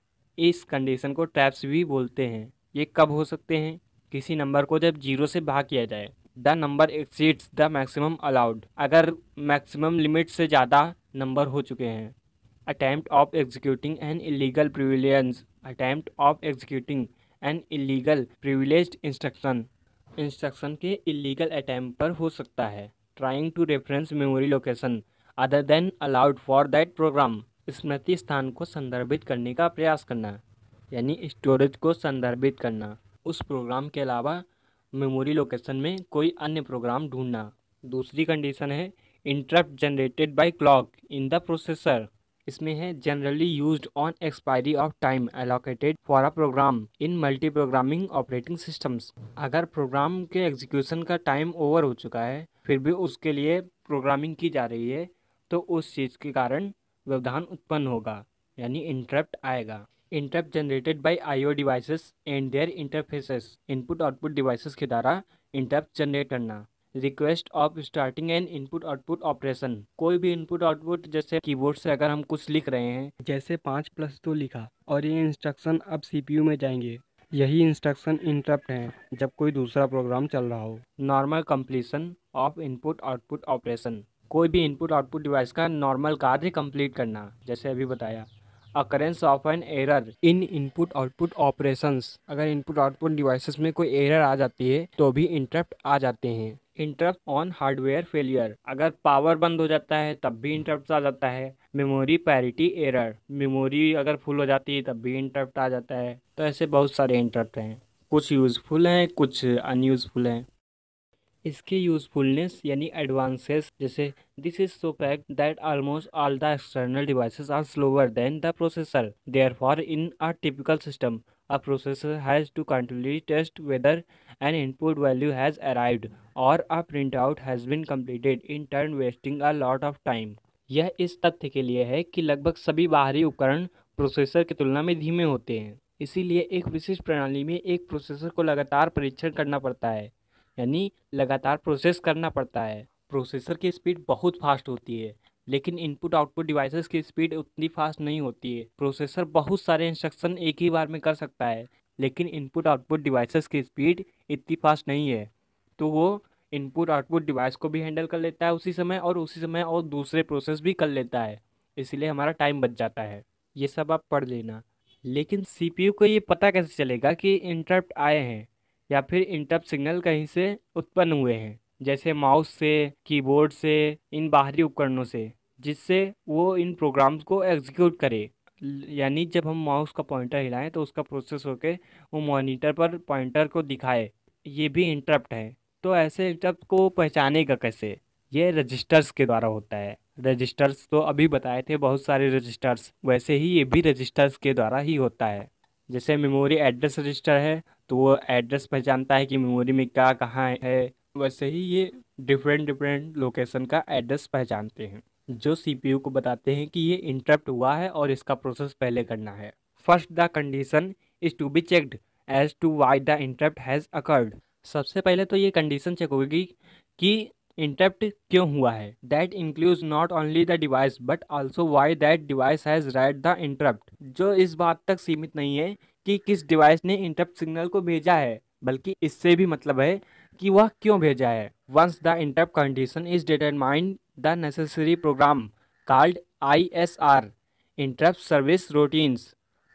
इस कंडीशन को ट्रैप्स भी बोलते हैं ये कब हो सकते हैं किसी नंबर को जब जीरो से भाग किया जाए the number exceeds the maximum allowed अगर मैक्सिमम लिमिट से ज़्यादा नंबर हो चुके हैं attempt of executing an illegal privileges attempt of executing an illegal privilege instruction instruction के इलीगल अटैम्प पर हो सकता है trying to reference memory location other than allowed for that program स्मृति स्थान को संदर्भित करने का प्रयास करना यानी स्टोरेज को संदर्भित करना उस प्रोग्राम के अलावा मेमोरी लोकेशन में कोई अन्य प्रोग्राम ढूंढना दूसरी कंडीशन है interrupt generated by clock in the processor इसमें है generally used on expiry of time allocated for a program in multi programming operating systems अगर प्रोग्राम के एग्जीक्यूशन का टाइम ओवर हो चुका है फिर भी उसके लिए प्रोग्रामिंग की जा रही है तो उस चीज़ के कारण व्यवधान उत्पन्न होगा यानी इंटरप्ट आएगा interrupt generated by IO devices and their interfaces input output devices के द्वारा इंटरप्ट जनरेट करना request of starting and input output operation कोई भी इनपुट आउटपुट जैसे कीबोर्ड से अगर हम कुछ लिख रहे हैं जैसे पाँच प्लस दो लिखा और ये इंस्ट्रक्शन अब सीपीयू में जाएंगे यही इंस्ट्रक्शन इंटरप्ट हैं जब कोई दूसरा प्रोग्राम चल रहा हो normal completion of input output operation कोई भी इनपुट आउटपुट डिवाइस का नॉर्मल कार्य कंप्लीट करना जैसे अभी बताया occurrence of an error in input output operation अगर इनपुट आउटपुट डिवाइसेस में कोई एरर आ जाती है तो भी इंटरप्ट आ जाते हैं इंटरप्ट ऑन हार्डवेयर फेलियर अगर पावर बंद हो जाता है तब भी इंटरप्ट आ जाता है मेमोरी पैरिटी एरर मेमोरी अगर फुल हो जाती है तब भी इंटरप्ट आ जाता है तो ऐसे बहुत सारे इंटरप्ट हैं कुछ यूज़फुल हैं कुछ अनयूज़फुल हैं इसकी यूजफुलनेस यानी एडवांसेस जैसे this is so fact that almost all the external devices are slower than the processor there in a typical system a processor has to continuously test whether an input value has arrived और a print out has been completed in turn wasting a lot of time यह इस तथ्य के लिए है कि लगभग सभी बाहरी उपकरण प्रोसेसर की तुलना में धीमे होते हैं इसीलिए एक विशिष्ट प्रणाली में एक प्रोसेसर को लगातार परीक्षण करना पड़ता है यानी लगातार प्रोसेस करना पड़ता है प्रोसेसर की स्पीड बहुत फास्ट होती है लेकिन इनपुट आउटपुट डिवाइसेस की स्पीड उतनी फास्ट नहीं होती है प्रोसेसर बहुत सारे इंस्ट्रक्शन एक ही बार में कर सकता है लेकिन इनपुट आउटपुट डिवाइसेस की स्पीड इतनी फास्ट नहीं है तो वो इनपुट आउटपुट डिवाइस को भी हैंडल कर लेता है उसी समय और उसी समय और दूसरे प्रोसेस भी कर लेता है इसलिए हमारा टाइम बच जाता है ये सब आप पढ़ लेना लेकिन सी को ये पता कैसे चलेगा कि इंटरप्ट आए हैं या फिर इंटरप्ट सिग्नल कहीं से उत्पन्न हुए हैं जैसे माउस से कीबोर्ड से इन बाहरी उपकरणों से जिससे वो इन प्रोग्राम्स को एग्जीक्यूट करे यानी जब हम माउस का पॉइंटर हिलाएं तो उसका प्रोसेस होकर वो मॉनिटर पर पॉइंटर को दिखाए ये भी इंटरप्ट है तो ऐसे इंटरप्ट को पहचाने का कैसे ये रजिस्टर्स के द्वारा होता है रजिस्टर्स तो अभी बताए थे बहुत सारे रजिस्टर्स वैसे ही ये भी रजिस्टर्स के द्वारा ही होता है जैसे मेमोरी एड्रेस रजिस्टर है तो वो एड्रेस पहचानता है कि मेमोरी में क्या कहाँ है वैसे ही ये डिफरेंट डिफरेंट लोकेशन का एड्रेस पहचानते हैं जो सीपीयू को बताते हैं कि ये इंटरप्ट हुआ है और इसका प्रोसेस पहले करना है first the condition is to be checked as to why the interrupt has occurred सबसे पहले तो ये कंडीशन चेक होगी कि इंटरप्ट क्यों हुआ है that includes not only the device but also why that device has read the interrupt जो इस बात तक सीमित नहीं है कि किस डिवाइस ने इंटरप्ट सिग्नल को भेजा है बल्कि इससे भी मतलब है कि वह क्यों भेजा है once the interrupt condition is determined the necessary program called I S R interrupt interrupt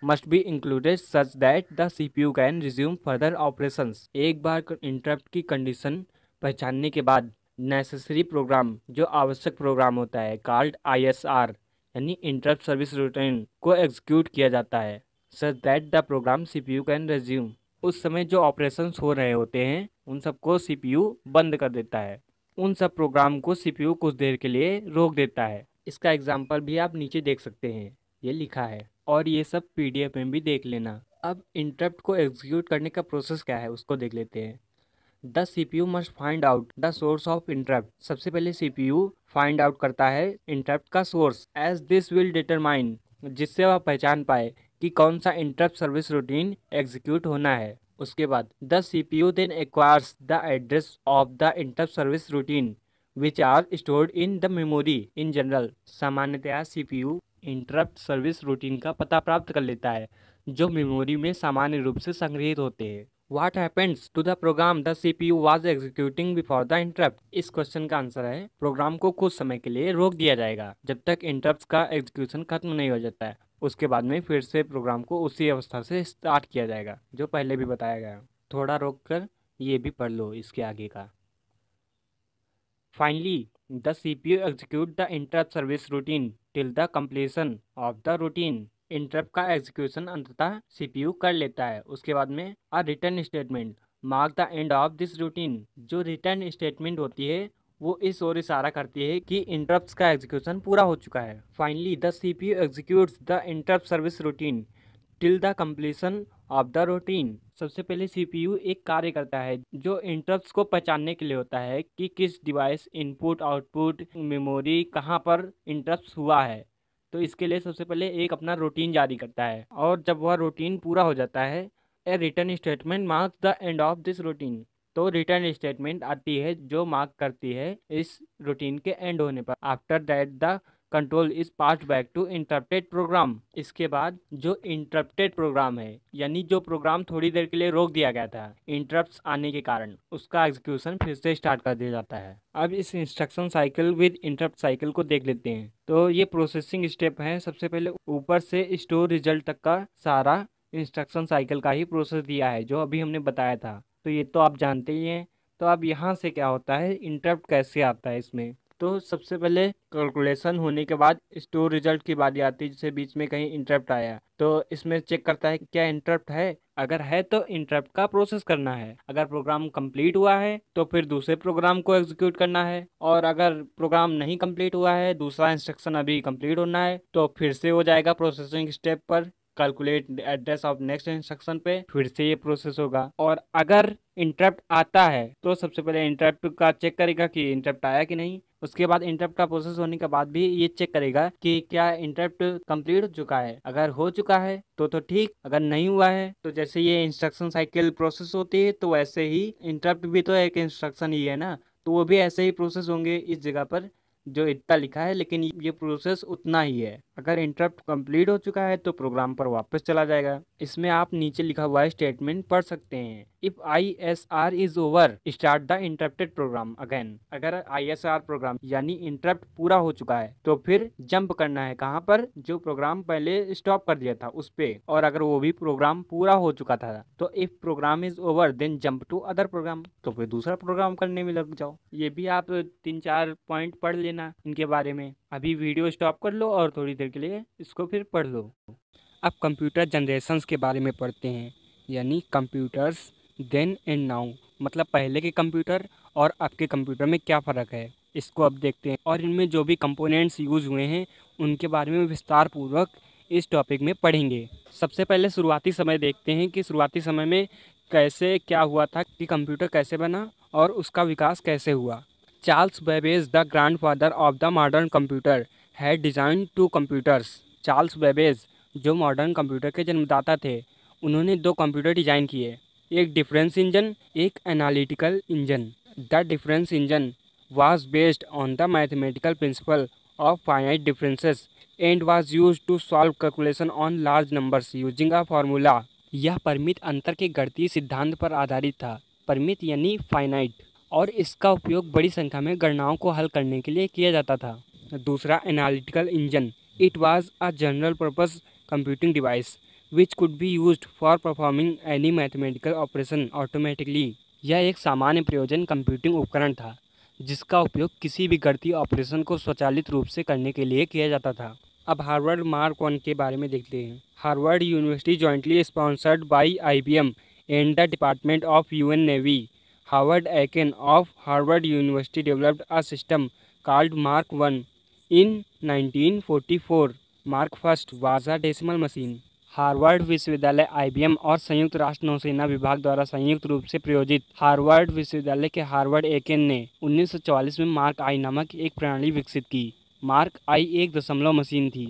must be included such that the C P U can resume further operation एक बार इंटरप्ट की कंडीशन पहचानने के बाद नेसेसरी प्रोग्राम जो आवश्यक program होता है कार्ड आईएसआर यानी इंटरप्ट सर्विस रूटीन को एग्जीक्यूट किया जाता है such that the program CPU can resume उस समय जो ऑपरेशंस हो रहे होते हैं उन सबको सीपीयू बंद कर देता है उन सब प्रोग्राम को सीपीयू कुछ देर के लिए रोक देता है इसका एग्जाम्पल भी आप नीचे देख सकते हैं ये लिखा है और ये सब पीडीएफ में भी देख लेना अब इंटरप्ट को एग्जीक्यूट करने का प्रोसेस क्या है उसको देख लेते हैं the CPU must find out the source of interrupt सबसे पहले सीपीयू फाइंड आउट करता है इंटरप्ट का source as this will determine जिससे वह पहचान पाए कि कौन सा इंटरप्ट सर्विस रूटीन एग्जीक्यूट होना है उसके बाद the C P U then acquires the address of the interrupt service routine which are stored in the memory in general सामान्यतया C P U interrupt service routine का पता प्राप्त कर लेता है जो मेमोरी में सामान्य रूप से संग्रहित होते हैं What happens to the program the CPU was executing before the interrupt? इस क्वेश्चन का आंसर है प्रोग्राम को कुछ समय के लिए रोक दिया जाएगा जब तक इंटरप्ट का एग्जीक्यूशन खत्म नहीं हो जाता है उसके बाद में फिर से प्रोग्राम को उसी अवस्था से स्टार्ट किया जाएगा जो पहले भी बताया गया थोड़ा रोक कर ये भी पढ़ लो इसके आगे का finally the C P U execute the interrupt service routine till the completion of the routine interrupt का एग्जीक्यूशन अंततः सीपीयू कर लेता है उसके बाद में a return statement mark the end of this routine जो रिटर्न स्टेटमेंट होती है वो इस ओर इशारा करती है कि इंटरप्ट का एग्जीक्यूशन पूरा हो चुका है finally the C P U execute the interrupt service routine till the completion of the routine सबसे पहले सी पी यू एक कार्य करता है जो इंटरप्ट को पहचानने के लिए होता है कि किस डिवाइस इनपुट आउटपुट मेमोरी कहाँ पर इंटरप्ट हुआ है तो इसके लिए सबसे पहले एक अपना रूटीन जारी करता है और जब वह रूटीन पूरा हो जाता है a return statement marks the end of this routine तो रिटर्न स्टेटमेंट आती है जो मार्क करती है इस रूटीन के एंड होने पर after that the control is pass back to interrupted program इसके बाद जो इंटरप्टेड प्रोग्राम है यानी जो प्रोग्राम थोड़ी देर के लिए रोक दिया गया था इंटरप्ट आने के कारण उसका एग्जीक्यूशन फिर से स्टार्ट कर दिया जाता है अब इस instruction cycle with interrupt cycle को देख लेते हैं तो ये प्रोसेसिंग स्टेप है सबसे पहले ऊपर से स्टोर रिजल्ट तक का सारा इंस्ट्रक्शन साइकिल का ही प्रोसेस दिया है जो अभी हमने बताया था तो ये तो आप जानते ही हैं तो अब यहाँ से क्या होता है इंटरप्ट कैसे आता है इसमें तो सबसे पहले कैलकुलेशन होने के बाद स्टोर रिजल्ट की बारी आती है जिसे बीच में कहीं इंटरप्ट आया तो इसमें चेक करता है क्या इंटरप्ट है अगर है तो इंटरप्ट का प्रोसेस करना है अगर प्रोग्राम कंप्लीट हुआ है तो फिर दूसरे प्रोग्राम को एग्जीक्यूट करना है और अगर प्रोग्राम नहीं कंप्लीट हुआ है दूसरा इंस्ट्रक्शन अभी कंप्लीट होना है तो फिर से हो जाएगा प्रोसेसिंग स्टेप पर calculate address of next instruction पे फिर से ये प्रोसेस होगा और अगर इंटरप्ट आता है तो सबसे पहले इंटरप्ट का चेक करेगा कि इंटरप्ट आया कि नहीं उसके बाद इंटरप्ट का प्रोसेस होने के बाद भी ये चेक करेगा कि क्या इंटरप्ट कंप्लीट हो चुका है अगर हो चुका है तो तो ठीक अगर नहीं हुआ है तो जैसे ये इंस्ट्रक्शन साइकिल प्रोसेस होती है तो वैसे ही इंटरप्ट भी तो एक इंस्ट्रक्शन ही है ना तो वो भी ऐसे ही प्रोसेस होंगे इस जगह पर जो इतना लिखा है लेकिन ये प्रोसेस उतना ही है अगर इंटरप्ट कंप्लीट हो चुका है तो प्रोग्राम पर वापस चला जाएगा इसमें आप नीचे लिखा हुआ स्टेटमेंट पढ़ सकते हैं if I S R is over start the interrupted program again अगर आई एस आर प्रोग्राम यानी इंटरप्ट पूरा हो चुका है तो फिर जंप करना है कहाँ पर जो प्रोग्राम पहले स्टॉप कर दिया था उस पे और अगर वो भी प्रोग्राम पूरा हो चुका था तो if program is over then jump to other program तो फिर दूसरा प्रोग्राम करने में लग जाओ ये भी आप तीन चार पॉइंट पढ़ लेना इनके बारे में अभी वीडियो स्टॉप कर लो और थोड़ी देर के लिए इसको फिर पढ़ लो अब कंप्यूटर जनरेशन के बारे में पढ़ते हैं यानी कंप्यूटर्स देन एंड नाउ मतलब पहले के कंप्यूटर और अब के कंप्यूटर में क्या फ़र्क है इसको अब देखते हैं और इनमें जो भी कंपोनेंट्स यूज़ हुए हैं उनके बारे में विस्तार पूर्वक इस टॉपिक में पढ़ेंगे सबसे पहले शुरुआती समय देखते हैं कि शुरुआती समय में कैसे क्या हुआ था कि कंप्यूटर कैसे बना और उसका विकास कैसे हुआ Charles Babbage the father of the modern computer है design two computers Charles Babbage जो मॉडर्न कंप्यूटर के जन्मदाता थे उन्होंने दो कंप्यूटर डिज़ाइन किए एक डिफरेंस इंजन एक analytical engine the difference engine was based on the mathematical principle of finite differences and was used to solve calculation on large numbers using a formula यह परिमित अंतर के गणितीय सिद्धांत पर आधारित था परिमित यानी फाइनाइट और इसका उपयोग बड़ी संख्या में गणनाओं को हल करने के लिए किया जाता था दूसरा analytical engine it was a general purpose computing device which could be use for performing any mathematical operation automatically यह एक सामान्य प्रयोजन कंप्यूटिंग उपकरण था जिसका उपयोग किसी भी गणितीय ऑपरेशन को स्वचालित रूप से करने के लिए किया जाता था अब हार्वर्ड मार्क वन के बारे में देखते हैं Harvard University jointly sponsored by I B M and the department of U N navy Howard Aiken of Harvard University developed a system Mark one in nineteen forty four Mark first was a decimal machine Harvard विश्वविद्यालय IBM और संयुक्त राष्ट्र नौसेना विभाग द्वारा संयुक्त रूप से प्रयोजित हार्वर्ड विश्वविद्यालय के हार्वर्ड एकेन ने 1944 में मार्क आई नामक एक प्रणाली विकसित की मार्क आई एक दशमलव मशीन थी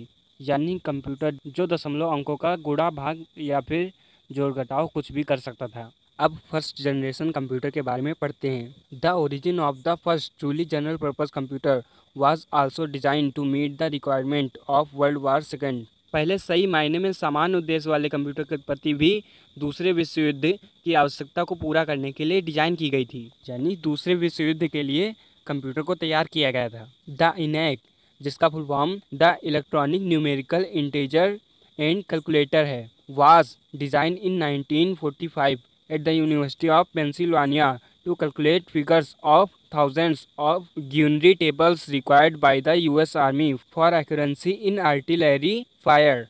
यानी कंप्यूटर जो दशमलव अंकों का गुड़ा भाग या फिर जोड़ घटाव कुछ भी कर सकता था अब फर्स्ट जनरेशन कंप्यूटर के बारे में पढ़ते हैं the origin of the first truly general purpose computer was also design to meet the requirement of World War second पहले सही मायने में समान उद्देश्य वाले कंप्यूटर के प्रति भी दूसरे विश्व युद्ध की आवश्यकता को पूरा करने के लिए डिज़ाइन की गई थी यानी दूसरे विश्व युद्ध के लिए कंप्यूटर को तैयार किया गया था द इनैक जिसका full form the electronic numerical integer and calculator है was design in 1945 at the University of Pennsylvania to calculate figures of thousands of gunnery tables required by the US Army for accuracy in artillery fire.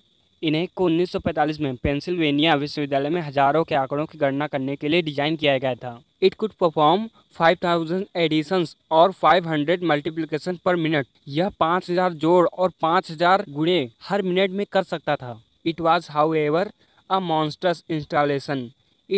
इन्हें को में Pennsylvania विश्वविद्यालय में हजारों के आंकड़ों की गणना करने के लिए डिजाइन किया गया था इट कुड परफॉर्म 5000 एडिशंस और 500 मल्टीप्लिकेशन पर मिनट यह 5000 जोड़ और 5000 गुणे हर मिनट में कर सकता था it was however a monsters installation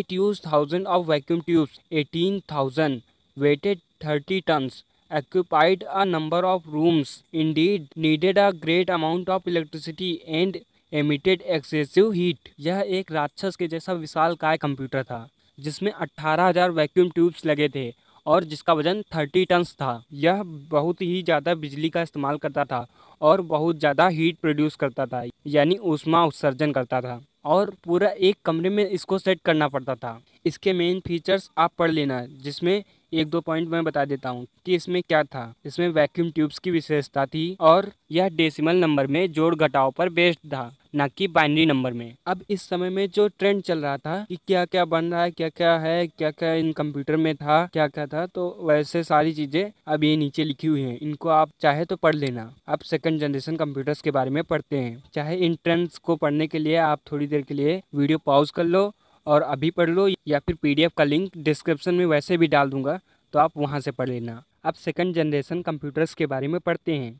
it use thousand of vacuum tubes eighteen thousand weighted 30 tons occupied a number of rooms, indeed needed a great amount of electricity and emitted excessive heat. यह एक राक्षस के जैसा विशाल काय computer था जिसमें 18,000 vacuum tubes लगे थे और जिसका वजन 30 टन्स था यह बहुत ही ज़्यादा बिजली का इस्तेमाल करता था और बहुत ज़्यादा हीट प्रोड्यूस करता था यानी उष्मा उत्सर्जन करता था और पूरा एक कमरे में इसको सेट करना पड़ता था इसके मेन फीचर्स आप पढ़ लेना जिसमें एक दो पॉइंट मैं बता देता हूँ कि इसमें क्या था इसमें वैक्यूम ट्यूब्स की विशेषता थी और यह डेसिमल नंबर में जोड़ घटाव पर बेस्ड था न कि बाइनरी नंबर में अब इस समय में जो ट्रेंड चल रहा था कि क्या क्या बन रहा है क्या क्या है क्या क्या इन कंप्यूटर में था क्या क्या था तो वैसे सारी चीजें अब ये नीचे लिखी हुई हैं इनको आप चाहे तो पढ़ लेना आप सेकंड जनरेशन कंप्यूटर्स के बारे में पढ़ते हैं चाहे इन ट्रेंड्स को पढ़ने के लिए आप थोड़ी देर के लिए वीडियो पॉज कर लो और अभी पढ़ लो या फिर पीडीएफ का लिंक डिस्क्रिप्शन में वैसे भी डाल दूंगा तो आप वहाँ से पढ़ लेना अब सेकंड जनरेशन कंप्यूटर्स के बारे में पढ़ते हैं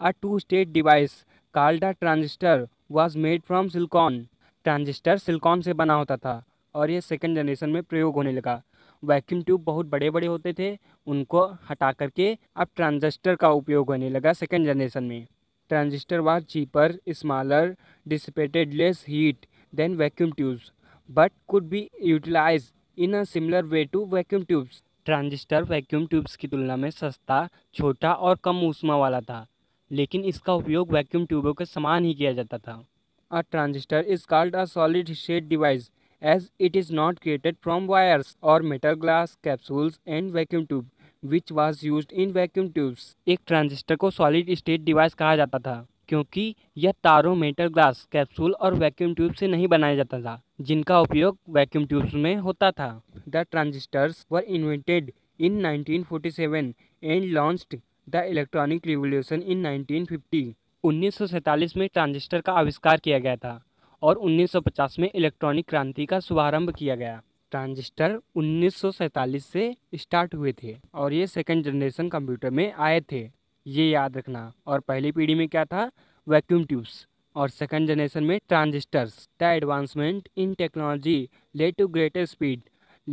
a two state device called a transistor was made from silicon transistor silicon से बना होता था और ये सेकेंड जनरेशन में प्रयोग होने लगा वैक्यूम ट्यूब बहुत बड़े बड़े होते थे उनको हटा करके अब ट्रांजिस्टर का उपयोग होने लगा सेकेंड जनरेशन में transistor was cheaper smaller dissipated less heat than vacuum tubes but could be utilized in a similar way to vacuum tubes. Transistor vacuum tubes की तुलना में सस्ता छोटा और कम ऊष्मा वाला था लेकिन इसका उपयोग वैक्यूम ट्यूबों के समान ही किया जाता था a transistor is called a solid state device as it is not created from wires और metal glass capsules and vacuum tube which was use in vacuum tubes एक ट्रांजिस्टर को सॉलिड स्टेट डिवाइस कहा जाता था क्योंकि यह तारों metal glass capsule और वैक्यूम ट्यूब से नहीं बनाया जाता था जिनका उपयोग वैक्यूम ट्यूब्स में होता था the transistors were invented in 1947 and launched the electronic revolution in 1950 1947 में ट्रांजिस्टर का आविष्कार किया गया था और 1950 में इलेक्ट्रॉनिक क्रांति का शुभारंभ किया गया ट्रांजिस्टर 1947 से स्टार्ट हुए थे और ये सेकेंड जनरेशन कंप्यूटर में आए थे ये याद रखना और पहली पीढ़ी में क्या था वैक्यूम ट्यूब्स और सेकेंड जनरेशन में transistors the advancement in technology led to greater speed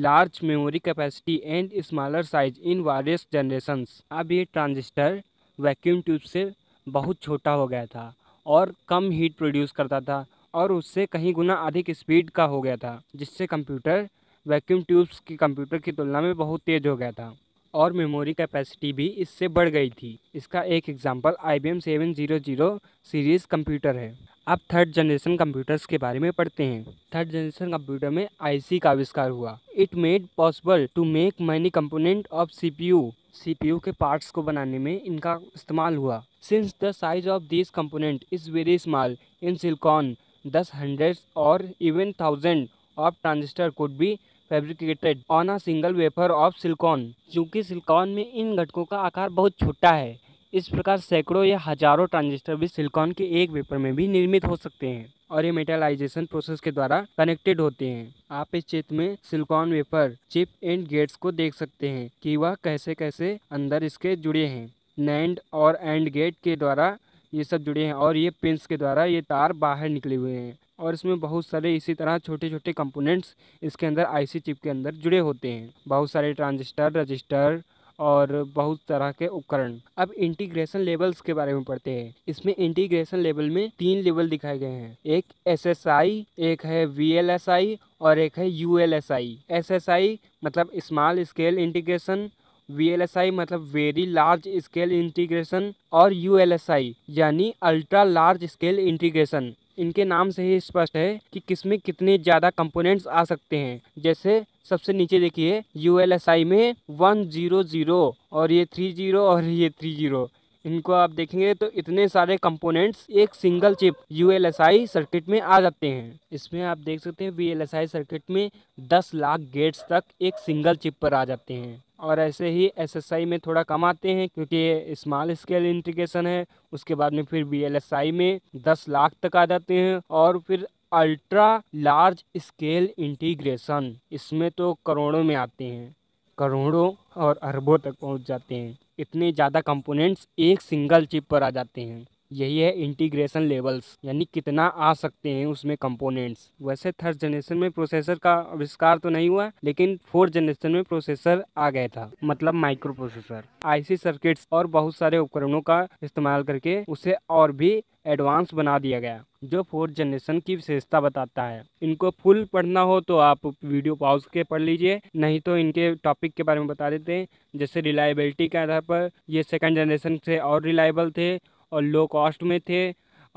large memory capacity and smaller size in various generations अब ये ट्रांजिस्टर वैक्यूम ट्यूब से बहुत छोटा हो गया था और कम हीट प्रोड्यूस करता था और उससे कहीं गुना अधिक स्पीड का हो गया था जिससे कंप्यूटर वैक्यूम ट्यूब्स की कंप्यूटर की तुलना में बहुत तेज़ हो गया था और मेमोरी कैपेसिटी भी इससे बढ़ गई थी इसका एक example I B series computer है अब थर्ड जनरेशन कंप्यूटर्स के बारे में पढ़ते हैं थर्ड जनरेशन कंप्यूटर में आईसी का आविष्कार हुआ it made possible to make many component of CPU CPU के पार्ट्स को बनाने में इनका इस्तेमाल हुआ since the size of this component is very small in silicon दस हंड्रेड और even thousand of transistor could be fabricated on a single wafer of silicon क्योंकि सिलिकॉन में इन घटकों का आकार बहुत छोटा है इस प्रकार सैकड़ों या हजारों ट्रांजिस्टर भी सिलिकॉन के एक वेपर में भी निर्मित हो सकते हैं और ये मेटलाइजेशन प्रोसेस के द्वारा कनेक्टेड होते हैं आप इस चित्र में silicon wafer chip and gates को देख सकते हैं कि वह कैसे कैसे अंदर इसके जुड़े हैं नैंड और एंड गेट के द्वारा ये सब जुड़े हैं और ये पिंस के द्वारा ये तार बाहर निकले हुए हैं और इसमें बहुत सारे इसी तरह छोटे छोटे कंपोनेंट्स इसके अंदर आईसी चिप के अंदर जुड़े होते हैं बहुत सारे ट्रांजिस्टर रजिस्टर और बहुत तरह के उपकरण अब इंटीग्रेशन लेवल्स के बारे में पढ़ते हैं इसमें इंटीग्रेशन लेवल में तीन लेवल दिखाए गए हैं एक एसएसआई एक है वीएलएसआई और एक है यूएलएसआई एसएसआई मतलब स्मॉल स्केल इंटीग्रेशन वीएलएसआई मतलब वेरी लार्ज स्केल इंटीग्रेशन और यूएलएसआई यानी अल्ट्रा लार्ज स्केल इंटीग्रेशन इनके नाम से ही स्पष्ट है कि किसमें कितने ज़्यादा कंपोनेंट्स आ सकते हैं जैसे सबसे नीचे देखिए यू एल एस आई में वन जीरो जीरो और ये थ्री जीरो और ये थ्री जीरो इनको आप देखेंगे तो इतने सारे कंपोनेंट्स एक single chip U L S I circuit में आ जाते हैं इसमें आप देख सकते हैं V L S I circuit में दस लाख गेट्स तक एक सिंगल चिप पर आ जाते हैं और ऐसे ही एसएसआई में थोड़ा कम आते हैं क्योंकि स्मॉल स्केल इंटीग्रेशन है उसके बाद में फिर बीएलएसआई में दस लाख तक आ जाते हैं और फिर अल्ट्रा लार्ज स्केल इंटीग्रेशन इसमें तो करोड़ों में आते हैं करोड़ों और अरबों तक पहुंच जाते हैं इतने ज़्यादा कंपोनेंट्स एक सिंगल चिप पर आ जाते हैं यही है इंटीग्रेशन लेवल्स यानी कितना आ सकते हैं उसमें कंपोनेंट्स वैसे थर्ड जनरेशन में प्रोसेसर का आविष्कार तो नहीं हुआ लेकिन फोर्थ जनरेशन में प्रोसेसर आ गया था मतलब माइक्रो प्रोसेसर आईसी सर्किट्स और बहुत सारे उपकरणों का इस्तेमाल करके उसे और भी एडवांस बना दिया गया जो फोर्थ जनरेशन की विशेषता बताता है इनको फुल पढ़ना हो तो आप वीडियो पॉज के पढ़ लीजिए नहीं तो इनके टॉपिक के बारे में बता देते हैं जैसे रिलायबिलिटी के आधार पर ये सेकंड जनरेशन से और रिलायबल थे और लो कॉस्ट में थे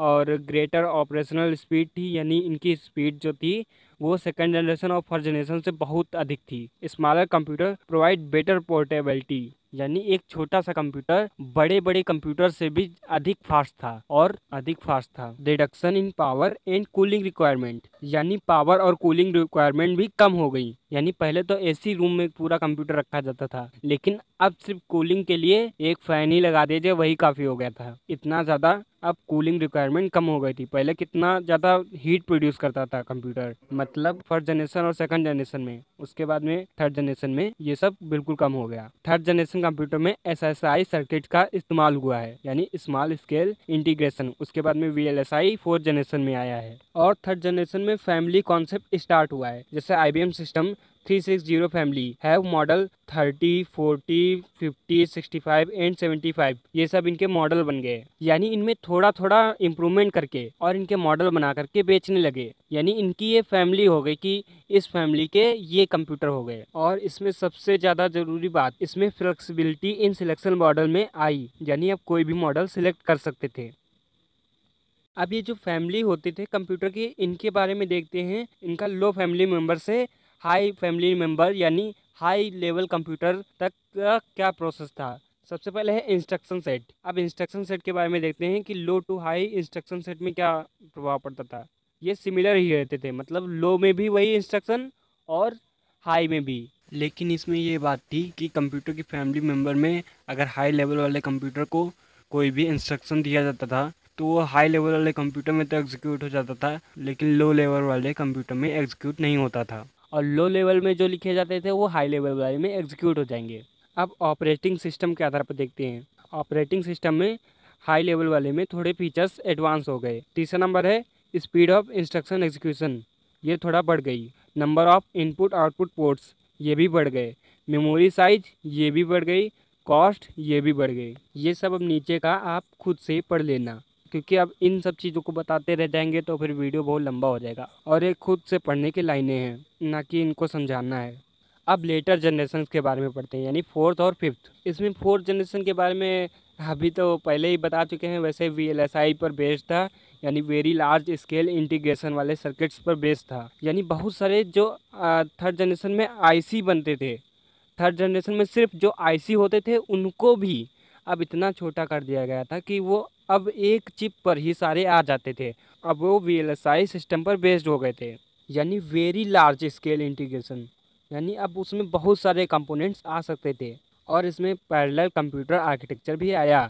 और ग्रेटर ऑपरेशनल स्पीड थी यानी इनकी स्पीड जो थी वो सेकेंड जनरेशन और फर्स्ट जनरेशन से बहुत अधिक थी smaller computer provide better portability यानी एक छोटा सा कंप्यूटर बड़े बड़े कंप्यूटर से भी अधिक फास्ट था और अधिक फास्ट था reduction in power and cooling requirement यानी पावर और कूलिंग रिक्वायरमेंट भी कम हो गई यानी पहले तो एसी रूम में पूरा कंप्यूटर रखा जाता था लेकिन अब सिर्फ कूलिंग के लिए एक फैन ही लगा दीजिए वही काफ़ी हो गया था इतना ज़्यादा अब कूलिंग रिक्वायरमेंट कम हो गई थी पहले कितना ज़्यादा हीट प्रोड्यूस करता था कंप्यूटर मतलब फर्स्ट जनरेशन और सेकंड जनरेशन में उसके बाद में थर्ड जनरेशन में ये सब बिल्कुल कम हो गया थर्ड जनरेशन कंप्यूटर में एस एस आई सर्किट का इस्तेमाल हुआ है यानी स्मॉल स्केल इंटीग्रेशन उसके बाद में V L S I fourth generation में आया है और थर्ड जनरेशन में फैमिली कॉन्सेप्ट स्टार्ट हुआ है जैसे I B M system three six zero family है model thirty forty fifty sixty five and seventy five ये सब इनके मॉडल बन गए यानी इनमें थोड़ा थोड़ा इम्प्रूवमेंट करके और इनके मॉडल बना करके बेचने लगे यानी इनकी ये फैमिली हो गई कि इस फैमिली के ये कंप्यूटर हो गए और इसमें सबसे ज़्यादा ज़रूरी बात इसमें फ्लेक्सिबिलिटी इन सिलेक्शन मॉडल में आई यानी आप कोई भी मॉडल सिलेक्ट कर सकते थे अब ये जो फैमिली होते थे कंप्यूटर की इनके बारे में देखते हैं इनका लो फैमिली मेम्बर से हाई फैमिली मेम्बर यानी हाई लेवल कंप्यूटर तक का क्या प्रोसेस था सबसे पहले है इंस्ट्रक्शन सेट अब इंस्ट्रक्शन सेट के बारे में देखते हैं कि low to high instruction set में क्या प्रभाव पड़ता था ये सिमिलर ही रहते थे मतलब लो में भी वही इंस्ट्रक्शन और हाई में भी लेकिन इसमें ये बात थी कि कंप्यूटर की फैमिली मेम्बर में अगर हाई लेवल वाले कंप्यूटर को कोई भी इंस्ट्रक्शन दिया जाता था तो वो हाई लेवल वाले कंप्यूटर में तो एग्जीक्यूट हो जाता था लेकिन लो लेवल वाले कंप्यूटर में एग्जीक्यूट नहीं होता था और लो लेवल में जो लिखे जाते थे वो हाई लेवल वाले में एग्जीक्यूट हो जाएंगे अब ऑपरेटिंग सिस्टम के आधार पर देखते हैं ऑपरेटिंग सिस्टम में हाई लेवल वाले में थोड़े फीचर्स एडवांस हो गए तीसरा नंबर है स्पीड ऑफ इंस्ट्रक्शन एग्जीक्यूशन ये थोड़ा बढ़ गई number of input output ports ये भी बढ़ गए मेमोरी साइज ये भी बढ़ गई कॉस्ट ये भी बढ़ गई ये सब अब नीचे का आप खुद से पढ़ लेना क्योंकि आप इन सब चीज़ों को बताते रह जाएंगे तो फिर वीडियो बहुत लंबा हो जाएगा और ये खुद से पढ़ने की लाइनें हैं ना कि इनको समझाना है अब लेटर जनरेशन के बारे में पढ़ते हैं यानी फोर्थ और फिफ्थ इसमें फोर्थ जनरेशन के बारे में अभी तो पहले ही बता चुके हैं वैसे वी एल एस आई पर बेस्ड था यानी वेरी लार्ज स्केल इंटीग्रेशन वाले सर्किट्स पर बेस्ड था यानी बहुत सारे जो थर्ड जनरेशन में आईसी बनते थे थर्ड जनरेशन में सिर्फ जो आईसी होते थे उनको भी अब इतना छोटा कर दिया गया था कि वो अब एक चिप पर ही सारे आ जाते थे अब वो वी सिस्टम पर बेस्ड हो गए थे यानी वेरी लार्ज स्केल इंटीग्रेशन यानी अब उसमें बहुत सारे कंपोनेंट्स आ सकते थे और इसमें पैरेलल कंप्यूटर आर्किटेक्चर भी आया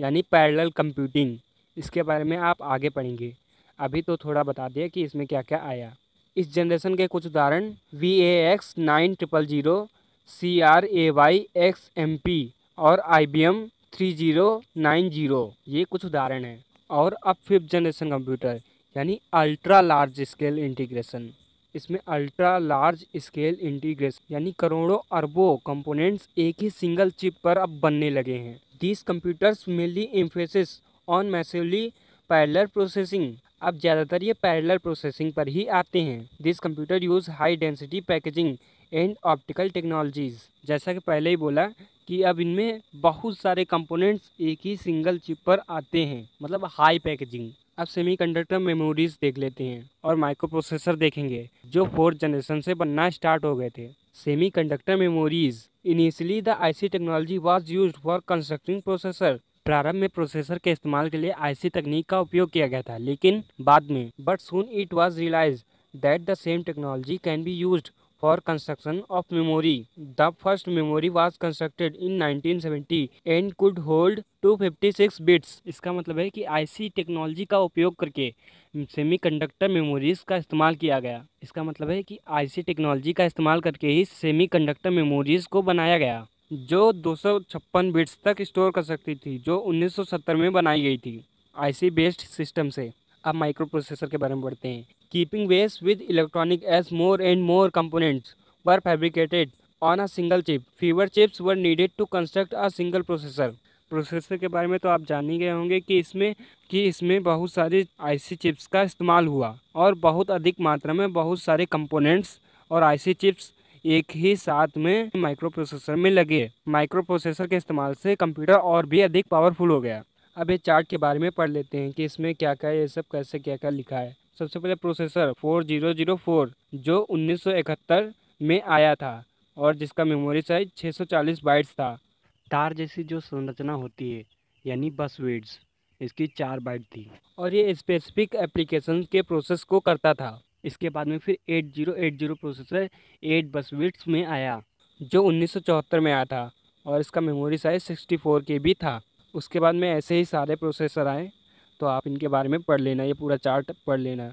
यानी पैरेलल कंप्यूटिंग इसके बारे में आप आगे पढ़ेंगे अभी तो थोड़ा बता दिया कि इसमें क्या क्या आया इस जनरेशन के कुछ उदाहरण V A X nine triple zero C R A Y X M P और I B M three zero nine zero ये कुछ उदाहरण हैं और अब फिफ्थ जनरेशन कंप्यूटर यानी अल्ट्रा लार्ज स्केल इंटीग्रेशन इसमें अल्ट्रा लार्ज स्केल इंटीग्रेशन यानी करोड़ों अरबों कंपोनेंट्स एक ही सिंगल चिप पर अब बनने लगे हैं this computers mainly emphasis on massively parallel processing अब ज़्यादातर ये पैरलर प्रोसेसिंग पर ही आते हैं this computer use high density packaging and optical technologies जैसा कि पहले ही बोला कि अब इनमें बहुत सारे कंपोनेंट्स एक ही सिंगल चिप पर आते हैं मतलब हाई पैकेजिंग अब सेमीकंडक्टर मेमोरीज देख लेते हैं और माइक्रो प्रोसेसर देखेंगे जो फोर्थ जनरेशन से बनना स्टार्ट हो गए थे semiconductor memories initially the IC technology was used for constructing processor प्रारंभ में प्रोसेसर के इस्तेमाल के लिए आईसी तकनीक का उपयोग किया गया था लेकिन बाद में but soon it was realize that the same technology can be use for construction of memory The constructed in was constructed in 1970 and could hold 256 bits इसका मतलब है कि आईसी टेक्नोलॉजी का उपयोग करके सेमीकंडक्टर मेमोरीज का इस्तेमाल किया गया इसका मतलब है कि आईसी टेक्नोलॉजी का इस्तेमाल करके ही सेमीकंडक्टर मेमोरीज को बनाया गया जो दो बिट्स तक स्टोर कर सकती थी जो 1970 में बनाई गई थी आईसी बेस्ड सिस्टम से अब माइक्रो प्रोसेसर के बारे में पढ़ते हैं keeping ways with electronic as more and more components were fabricated on a single chip. Fewer chips were needed to construct a single processor. Processor के बारे में तो आप जान ही गए होंगे कि इसमें कि इसमें बहुत सारे आईसी चिप्स का इस्तेमाल हुआ और बहुत अधिक मात्रा में बहुत सारे कंपोनेंट्स और आईसी चिप्स एक ही साथ में माइक्रो प्रोसेसर में लगे माइक्रो प्रोसेसर के इस्तेमाल से कंप्यूटर और भी अधिक पावरफुल हो गया अब ये चार्ट के बारे में पढ़ लेते हैं कि इसमें क्या क्या ये सब कैसे क्या क्या लिखा है सबसे पहले प्रोसेसर 4004 जो 1971 में आया था और जिसका मेमोरी साइज 640 बाइट्स था तार जैसी जो संरचना होती है यानी बस वेड्स इसकी चार बाइट थी और ये स्पेसिफिक एप्लीकेशन के प्रोसेस को करता था इसके बाद में फिर 8080 प्रोसेसर 8 बस वेड्स में आया जो चौहत्तर में आया था और इसका मेमोरी साइज फोर के भी था उसके बाद में ऐसे ही सारे प्रोसेसर आए तो आप इनके बारे में पढ़ लेना ये पूरा चार्ट पढ़ लेना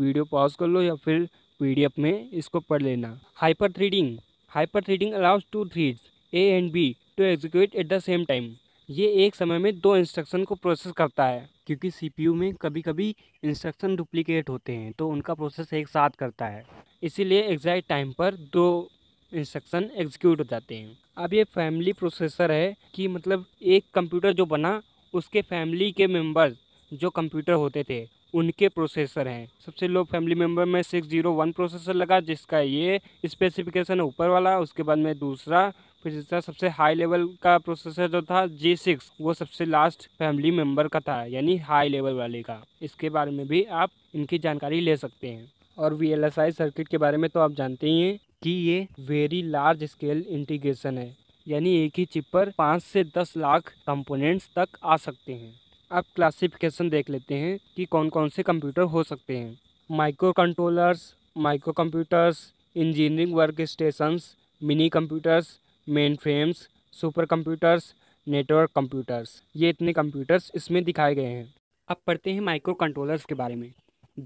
वीडियो पॉज कर लो या फिर पीडीएफ में इसको पढ़ लेना hyper threading hyper threading allows two threads A and B to execute at the same time ये एक समय में दो इंस्ट्रक्शन को प्रोसेस करता है क्योंकि सीपीयू में कभी कभी इंस्ट्रक्शन डुप्लीकेट होते हैं तो उनका प्रोसेस एक साथ करता है इसीलिए एग्जैक्ट टाइम पर दो इंस्ट्रक्शन एग्जीक्यूट हो जाते हैं अब ये फैमिली प्रोसेसर है कि मतलब एक कंप्यूटर जो बना उसके फैमिली के मेंबर्स जो कंप्यूटर होते थे उनके प्रोसेसर हैं सबसे लो फैमिली मेम्बर में सिक्स जीरो वन प्रोसेसर लगा जिसका ये स्पेसिफिकेशन है ऊपर वाला उसके बाद में दूसरा फिर जिसका सबसे हाई लेवल का प्रोसेसर जो था जी सिक्स वो सबसे लास्ट फैमिली मेम्बर का था यानी हाई लेवल वाले का इसके बारे में भी आप इनकी जानकारी ले सकते हैं और V L S I circuit के बारे में तो आप जानते ही हैं कि ये वेरी लार्ज स्केल इंटीग्रेशन है यानी एक ही चिप पर पाँच से दस लाख कंपोनेंट्स तक आ सकते हैं आप क्लासिफिकेशन देख लेते हैं कि कौन कौन से कंप्यूटर हो सकते हैं micro controllers micro computers engineering work stations mini computers main frames super computers network computers ये इतने कंप्यूटर्स इसमें दिखाए गए हैं अब पढ़ते हैं माइक्रो कंट्रोलर्स के बारे में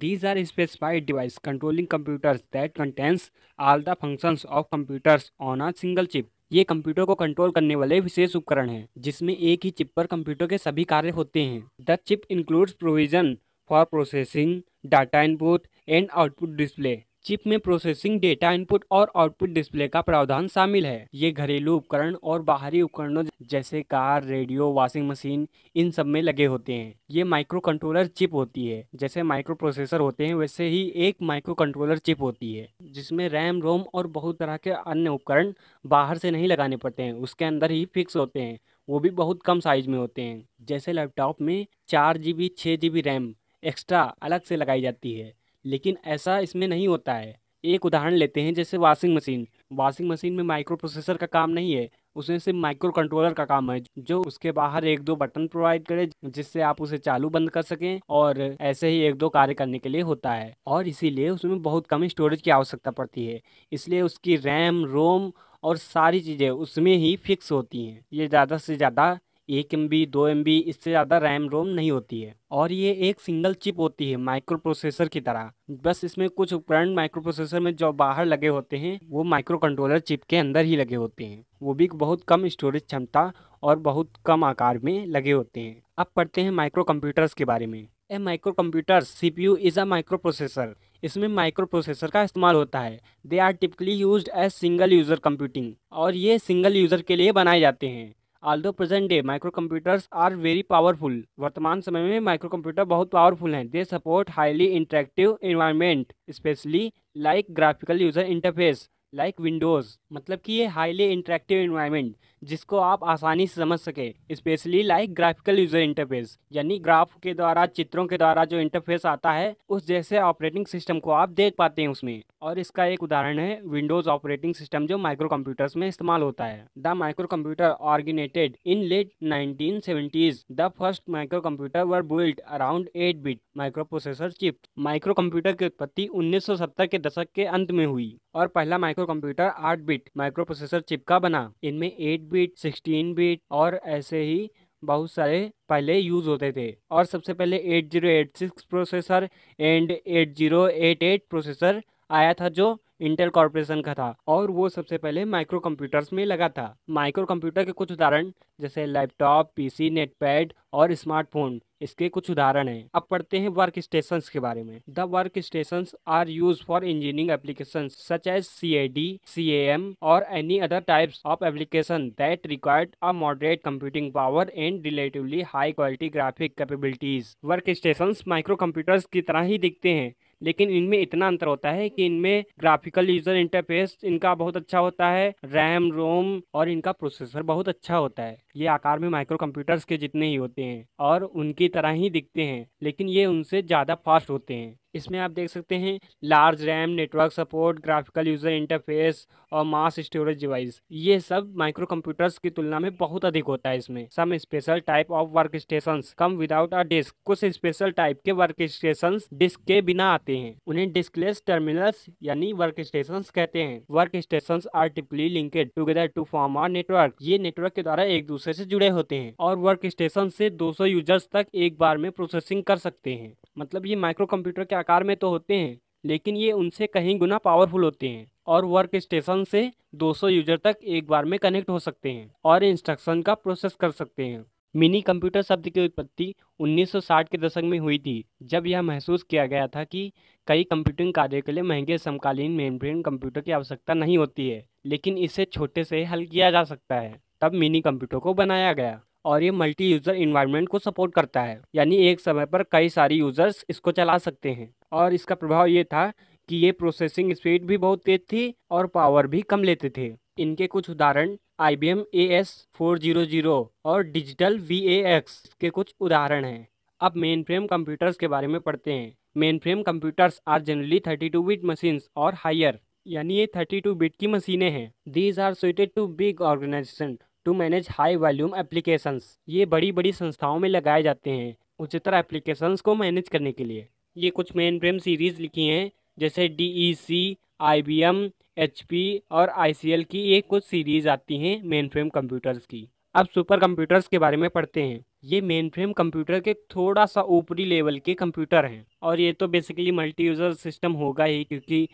these are specified device controlling computers that contains all the functions of computers on a single chip ये कंप्यूटर को कंट्रोल करने वाले विशेष उपकरण हैं जिसमें एक ही चिप पर कंप्यूटर के सभी कार्य होते हैं the chip includes provision for processing data input and output display chip में प्रोसेसिंग डेटा इनपुट और आउटपुट डिस्प्ले का प्रावधान शामिल है ये घरेलू उपकरण और बाहरी उपकरणों जैसे कार रेडियो वॉशिंग मशीन इन सब में लगे होते हैं ये माइक्रो कंट्रोलर चिप होती है जैसे माइक्रो प्रोसेसर होते हैं वैसे ही एक माइक्रो कंट्रोलर चिप होती है जिसमें रैम रोम और बहुत तरह के अन्य उपकरण बाहर से नहीं लगाने पड़ते हैं उसके अंदर ही फिक्स होते हैं वो भी बहुत कम साइज में होते हैं जैसे लैपटॉप में चार जी बी छः जी बी रैम एक्स्ट्रा अलग से लगाई जाती है लेकिन ऐसा इसमें नहीं होता है एक उदाहरण लेते हैं जैसे वॉशिंग मशीन वॉशिंग मशीन में माइक्रो प्रोसेसर का काम नहीं है उसमें सिर्फ माइक्रो कंट्रोलर का काम है जो उसके बाहर एक दो बटन प्रोवाइड करे जिससे आप उसे चालू बंद कर सकें और ऐसे ही एक दो कार्य करने के लिए होता है और इसीलिए उसमें बहुत कम स्टोरेज की आवश्यकता पड़ती है इसलिए उसकी रैम रोम और सारी चीज़ें उसमें ही फिक्स होती हैं ये ज़्यादा से ज़्यादा एक एम बी दो एम बी इससे ज़्यादा रैम रोम नहीं होती है और ये एक सिंगल चिप होती है माइक्रो प्रोसेसर की तरह बस इसमें कुछ उपकरण माइक्रो प्रोसेसर में जो बाहर लगे होते हैं वो माइक्रो कंट्रोलर चिप के अंदर ही लगे होते हैं वो भी बहुत कम स्टोरेज क्षमता और बहुत कम आकार में लगे होते हैं अब पढ़ते हैं माइक्रो कंप्यूटर्स के बारे में a micro computer C P U is a micro processor इसमें माइक्रो प्रोसेसर का इस्तेमाल होता है they are typically use as single user computing और ये सिंगल यूज़र के लिए बनाए जाते हैं although present day micro computers are very powerful वर्तमान समय में माइक्रो कंप्यूटर बहुत पावरफुल हैं they support highly interactive environment specially like graphical user interface like Windows मतलब कि ये हाईली इंटरेक्टिव इन्वायरमेंट जिसको आप आसानी से समझ सके specially like graphical user interface यानी ग्राफ के द्वारा चित्रों के द्वारा जो इंटरफेस आता है उस जैसे ऑपरेटिंग सिस्टम को आप देख पाते हैं उसमें और इसका एक उदाहरण है विंडोज़ ऑपरेटिंग सिस्टम जो माइक्रो कंप्यूटर्स में इस्तेमाल होता है the micro computer originated in late nineteen seventies the first micro computer were build around eight bit microprocessor chip micro computer की उत्पत्ति 1970 के दशक के अंत में हुई और पहला माइक्रो कंप्यूटर 8 बिट माइक्रोप्रोसेसर चिप का बना इनमें 8 बिट 16 बिट और ऐसे ही बहुत सारे पहले यूज होते थे और सबसे पहले 8086 प्रोसेसर एंड 8088 प्रोसेसर आया था जो इंटेल कॉर्पोरेशन का था और वो सबसे पहले माइक्रो कंप्यूटर्स में लगा था माइक्रो कंप्यूटर के कुछ उदाहरण जैसे लैपटॉप पीसी नेटपैड और स्मार्टफोन इसके कुछ उदाहरण हैं अब पढ़ते हैं वर्क स्टेशन के बारे में the work station are use for engineering application such as C A D C M और any other types of application that required a moderate computing power and relatively high quality graphic capabilities work station micro computers की तरह ही दिखते हैं लेकिन इनमें इतना अंतर होता है कि इनमें ग्राफिकल यूजर इंटरफेस इनका बहुत अच्छा होता है रैम रोम और इनका प्रोसेसर बहुत अच्छा होता है ये आकार में माइक्रो कंप्यूटर्स के जितने ही होते हैं और उनकी तरह ही दिखते हैं लेकिन ये उनसे ज़्यादा फास्ट होते हैं इसमें आप देख सकते हैं large RAM network support graphical user interface और मास स्टोरेज डिवाइस ये सब माइक्रो कंप्यूटर्स की तुलना में बहुत अधिक होता है इसमें some special type of work station come without a disk कुछ स्पेशल टाइप के वर्क स्टेशन डिस्क के बिना आते हैं उन्हें डिस्कलेस टर्मिनल्स यानी वर्क स्टेशन कहते हैं work station are typically linked together to form a network ये नेटवर्क के द्वारा एक दूसरे से जुड़े होते हैं और वर्क स्टेशन से दो यूजर्स तक एक बार में प्रोसेसिंग कर सकते हैं मतलब ये माइक्रो कंप्यूटर क्या आकार में तो होते हैं लेकिन ये उनसे कहीं गुना पावरफुल होते हैं और वर्क स्टेशन से 200 यूजर तक एक बार में कनेक्ट हो सकते हैं और इंस्ट्रक्शन का प्रोसेस कर सकते हैं मिनी कंप्यूटर शब्द की उत्पत्ति 1960 के दशक में हुई थी जब यह महसूस किया गया था कि कई कंप्यूटिंग कार्य के लिए महंगे समकालीन मेनफ्रेम कंप्यूटर की आवश्यकता नहीं होती है लेकिन इसे छोटे से हल किया जा सकता है तब मिनी कंप्यूटर को बनाया गया और ये मल्टी यूज़र इन्वायरमेंट को सपोर्ट करता है यानी एक समय पर कई सारी यूज़र्स इसको चला सकते हैं और इसका प्रभाव ये था कि ये प्रोसेसिंग स्पीड भी बहुत तेज़ थी और पावर भी कम लेते थे इनके कुछ उदाहरण I B M A S four zero zero और डिजिटल वी ए एक्स के कुछ उदाहरण हैं अब मेन फ्रेम कंप्यूटर्स के बारे में पढ़ते हैं main frame computers are generally thirty two bit machines और हायर यानी ये थर्टी टू बिट की मशीनें हैं these are suited to big organization to manage high volume applications ये बड़ी बड़ी संस्थाओं में लगाए जाते हैं उच्चतर एप्लीकेशंस को मैनेज करने के लिए ये कुछ मेन फ्रेम सीरीज़ लिखी हैं जैसे D E C I B M H P और आई सी एल की ये कुछ सीरीज़ आती हैं मेन फ्रेम कंप्यूटर्स की अब सुपर कंप्यूटर्स के बारे में पढ़ते हैं ये मेन फ्रेम कंप्यूटर के थोड़ा सा ऊपरी लेवल के कंप्यूटर हैं और ये तो बेसिकली मल्टी यूज़र सिस्टम होगा ही क्योंकि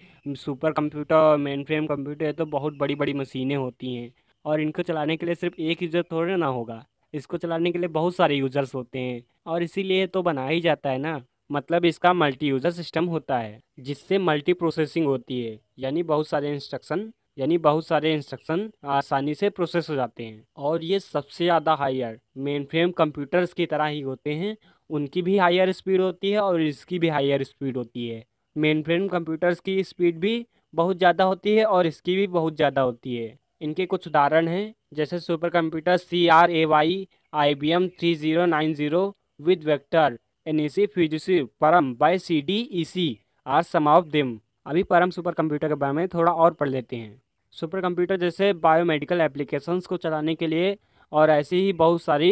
सुपर कंप्यूटर और मेन फ्रेम कंप्यूटर तो बहुत बड़ी बड़ी मशीनें होती हैं और इनको चलाने के लिए सिर्फ एक यूज़र थोड़े ना होगा इसको चलाने के लिए बहुत सारे यूज़र्स होते हैं और इसीलिए तो बनाया ही जाता है ना मतलब इसका मल्टी यूज़र सिस्टम होता है जिससे मल्टी प्रोसेसिंग होती है यानी बहुत सारे इंस्ट्रक्शन यानी बहुत सारे इंस्ट्रक्शन आसानी से प्रोसेस हो जाते हैं और ये सबसे ज़्यादा हायर मेन फ्रेम कंप्यूटर्स की तरह ही होते हैं उनकी भी हायर स्पीड होती है और इसकी भी हायर स्पीड होती है मेन फ्रेम कंप्यूटर्स की स्पीड भी बहुत ज़्यादा होती है और इसकी भी बहुत ज़्यादा होती है इनके कुछ उदाहरण हैं जैसे super computer C R A Y I B M three zero nine zero with vector N E C Fujitsu Param by C D E C are some of them अभी परम सुपर कंप्यूटर के बारे में थोड़ा और पढ़ लेते हैं सुपर कंप्यूटर जैसे बायोमेडिकल एप्लीकेशंस को चलाने के लिए और ऐसी ही बहुत सारी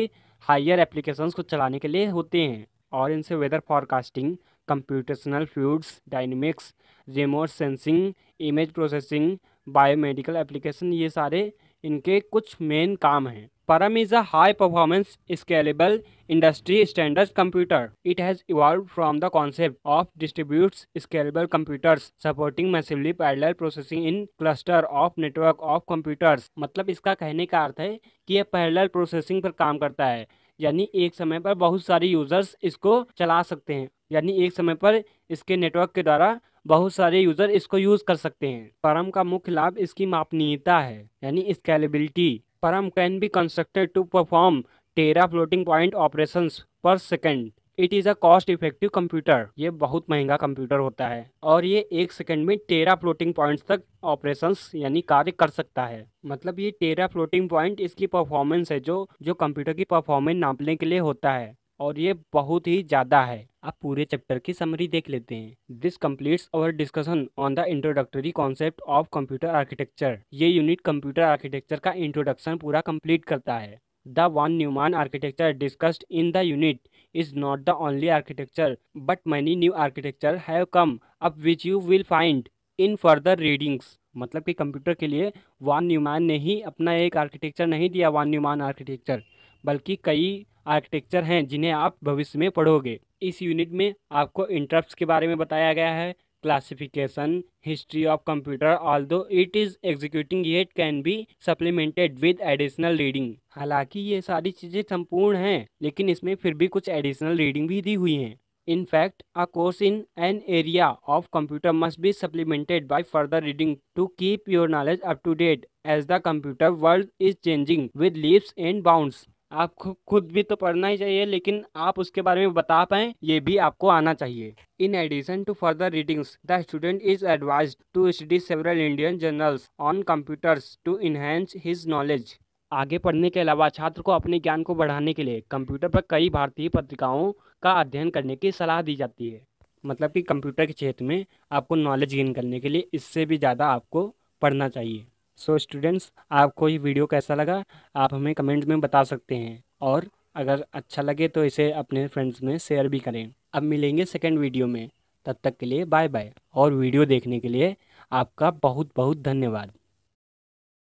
हायर एप्लीकेशंस को चलाने के लिए होते हैं और इनसे weather forecasting computational fluids dynamics remote sensing image processing biomedical application ये सारे इनके कुछ मेन काम हैं Param is a high performance scalable industry standard computer it has evolve from the concept of distribute scalable computers supporting massively parallel processing in cluster of network of computers मतलब इसका कहने का अर्थ है कि यह पैरेलल प्रोसेसिंग पर काम करता है यानी एक समय पर बहुत सारे यूजर्स इसको चला सकते हैं यानी एक समय पर इसके नेटवर्क के द्वारा बहुत सारे यूजर इसको यूज कर सकते हैं परम का मुख्य लाभ इसकी मापनीयता है यानी scalability Param can be constructed to perform tera floating point operation per second it is a cost effective computer ये बहुत महंगा कंप्यूटर होता है और ये एक सेकंड में टेरा फ्लोटिंग पॉइंट्स तक ऑपरेशंस यानी कार्य कर सकता है मतलब ये टेरा फ्लोटिंग पॉइंट इसकी परफॉर्मेंस है जो जो कंप्यूटर की परफॉर्मेंस नापने के लिए होता है और ये बहुत ही ज़्यादा है आप पूरे चैप्टर की समरी देख लेते हैं this completes our discussion on the introductory concept of computer architecture ये यूनिट कंप्यूटर आर्किटेक्चर का इंट्रोडक्शन पूरा कंप्लीट करता है the von Neumann architecture discussed in the unit is not the only architecture but many new architecture have come up which you will find in further readings मतलब कि computer के लिए one Newman ने ही अपना एक architecture नहीं दिया one Neumann architecture बल्कि कई आर्किटेक्चर हैं जिन्हें आप भविष्य में पढ़ोगे इस यूनिट में आपको इंटरप्ट के बारे में बताया गया है classification history of computer although it is executing it can be supplemented with additional reading हालांकि ये सारी चीज़ें संपूर्ण हैं लेकिन इसमें फिर भी कुछ एडिशनल रीडिंग भी दी हुई हैं in fact a course in an area of computer must be supplemented by further reading to keep your knowledge up to date as the computer world is changing with leaps and bounds आपको खुद भी तो पढ़ना ही चाहिए लेकिन आप उसके बारे में बता पाए ये भी आपको आना चाहिए in addition to further readings the student is advise to study several Indian journals on computers to enhance his knowledge आगे पढ़ने के अलावा छात्र को अपने ज्ञान को बढ़ाने के लिए कंप्यूटर पर कई भारतीय पत्रिकाओं का अध्ययन करने की सलाह दी जाती है मतलब कि कंप्यूटर के क्षेत्र में आपको नॉलेज गेन करने के लिए इससे भी ज़्यादा आपको पढ़ना चाहिए सो स्टूडेंट्स आपको ये वीडियो कैसा लगा आप हमें कमेंट में बता सकते हैं और अगर अच्छा लगे तो इसे अपने फ्रेंड्स में शेयर भी करें अब मिलेंगे सेकेंड वीडियो में तब तक के लिए बाय बाय और वीडियो देखने के लिए आपका बहुत बहुत धन्यवाद